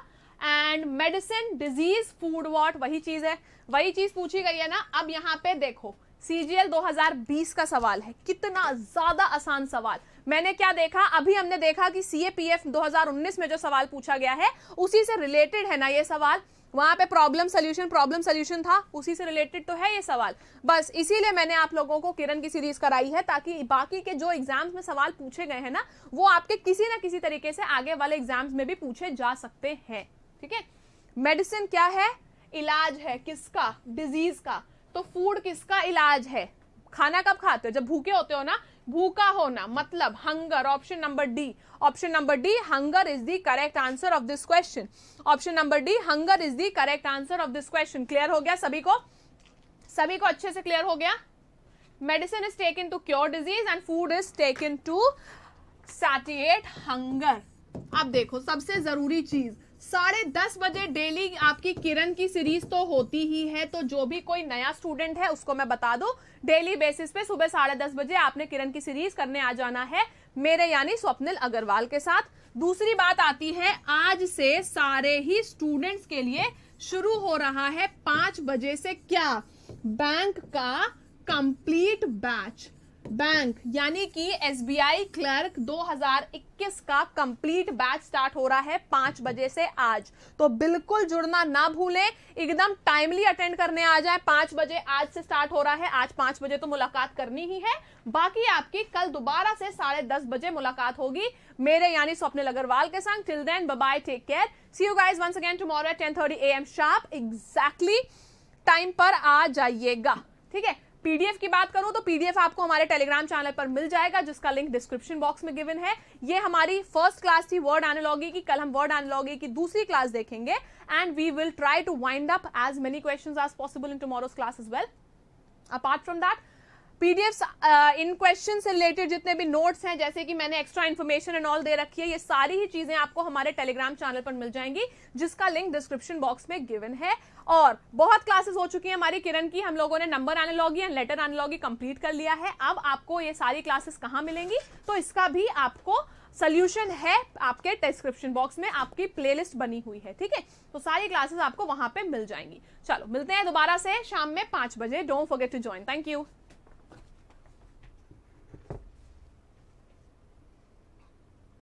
end medicine disease food what वही चीज है वही चीज पूछी गई है ना अब यहाँ पे देखो सीजीएल 2020 का सवाल है कितना ज्यादा आसान सवाल मैंने क्या देखा अभी हमने देखा कि सीएपीएफ 2019 में जो सवाल पूछा गया है उसी से रिलेटेड है ना ये सवाल वहां पे प्रॉब्लम सोल्यूशन प्रॉब्लम सोल्यूशन था उसी से रिलेटेड तो है ये सवाल बस इसीलिए मैंने आप लोगों को किरण की सीरीज कराई है ताकि बाकी के जो एग्जाम्स में सवाल पूछे गए हैं ना वो आपके किसी ना किसी तरीके से आगे वाले एग्जाम्स में भी पूछे जा सकते हैं ठीक है मेडिसिन क्या है इलाज है किसका डिजीज का तो फूड किसका इलाज है खाना कब खाते हो जब भूखे होते हो ना भूखा होना मतलब hunger option number D option number D hunger is the correct answer of this question option number D hunger is the correct answer of this question clear हो गया सभी को सभी को अच्छे से क्लियर हो गया medicine is taken to cure disease and food is taken to satiate hunger अब देखो सबसे जरूरी चीज साढ़े दस बजे डेली आपकी किरण की सीरीज तो होती ही है तो जो भी कोई नया स्टूडेंट है उसको मैं बता दू डेली बेसिस पे सुबह साढ़े दस बजे आपने किरण की सीरीज करने आ जाना है मेरे यानी स्वप्निल अग्रवाल के साथ दूसरी बात आती है आज से सारे ही स्टूडेंट्स के लिए शुरू हो रहा है पांच बजे से क्या बैंक का कंप्लीट बैच बैंक यानी कि आई क्लर्क 2021 का कंप्लीट बैच स्टार्ट हो रहा है पांच बजे से आज तो बिल्कुल जुड़ना ना भूलें एकदम टाइमली अटेंड करने आ जाए पांच बजे आज से स्टार्ट हो रहा है आज पांच बजे तो मुलाकात करनी ही है बाकी आपकी कल दोबारा से साढ़े दस बजे मुलाकात होगी मेरे यानी स्वप्निल अग्रवाल के संग till then bye take care see you guys once again tomorrow ten thirty A M sharp exactly time पर आ जाइएगा ठीक है पीडीएफ की बात करूं तो पीडीएफ आपको हमारे टेलीग्राम चैनल पर मिल जाएगा जिसका लिंक डिस्क्रिप्शन बॉक्स में गिवन है ये हमारी फर्स्ट क्लास थी वर्ड एनोलॉगी की कल हम वर्ड एनोलॉगी की दूसरी क्लास देखेंगे and we will try to wind up as many question as possible in tomorrow's class is well apart from that PDF in question से रिलेटेड जितने भी नोट्स हैं जैसे कि मैंने एक्स्ट्रा इन्फॉर्मेशन एंड ऑल दे रखी है ये सारी ही चीजें आपको हमारे टेलीग्राम चैनल पर मिल जाएंगी जिसका लिंक डिस्क्रिप्शन बॉक्स में गिवन है और बहुत क्लासेस हो चुकी हैं हमारी किरण की हम लोगों ने number analogy and letter analogy complete कर लिया है अब आपको ये सारी क्लासेस कहाँ मिलेंगी तो इसका भी आपको सोल्यूशन है आपके डिस्क्रिप्शन बॉक्स में आपकी प्लेलिस्ट बनी हुई है ठीक है तो सारी क्लासेस आपको वहां पे मिल जाएंगी चलो मिलते हैं दोबारा से शाम में पांच बजे don't forget to join thank you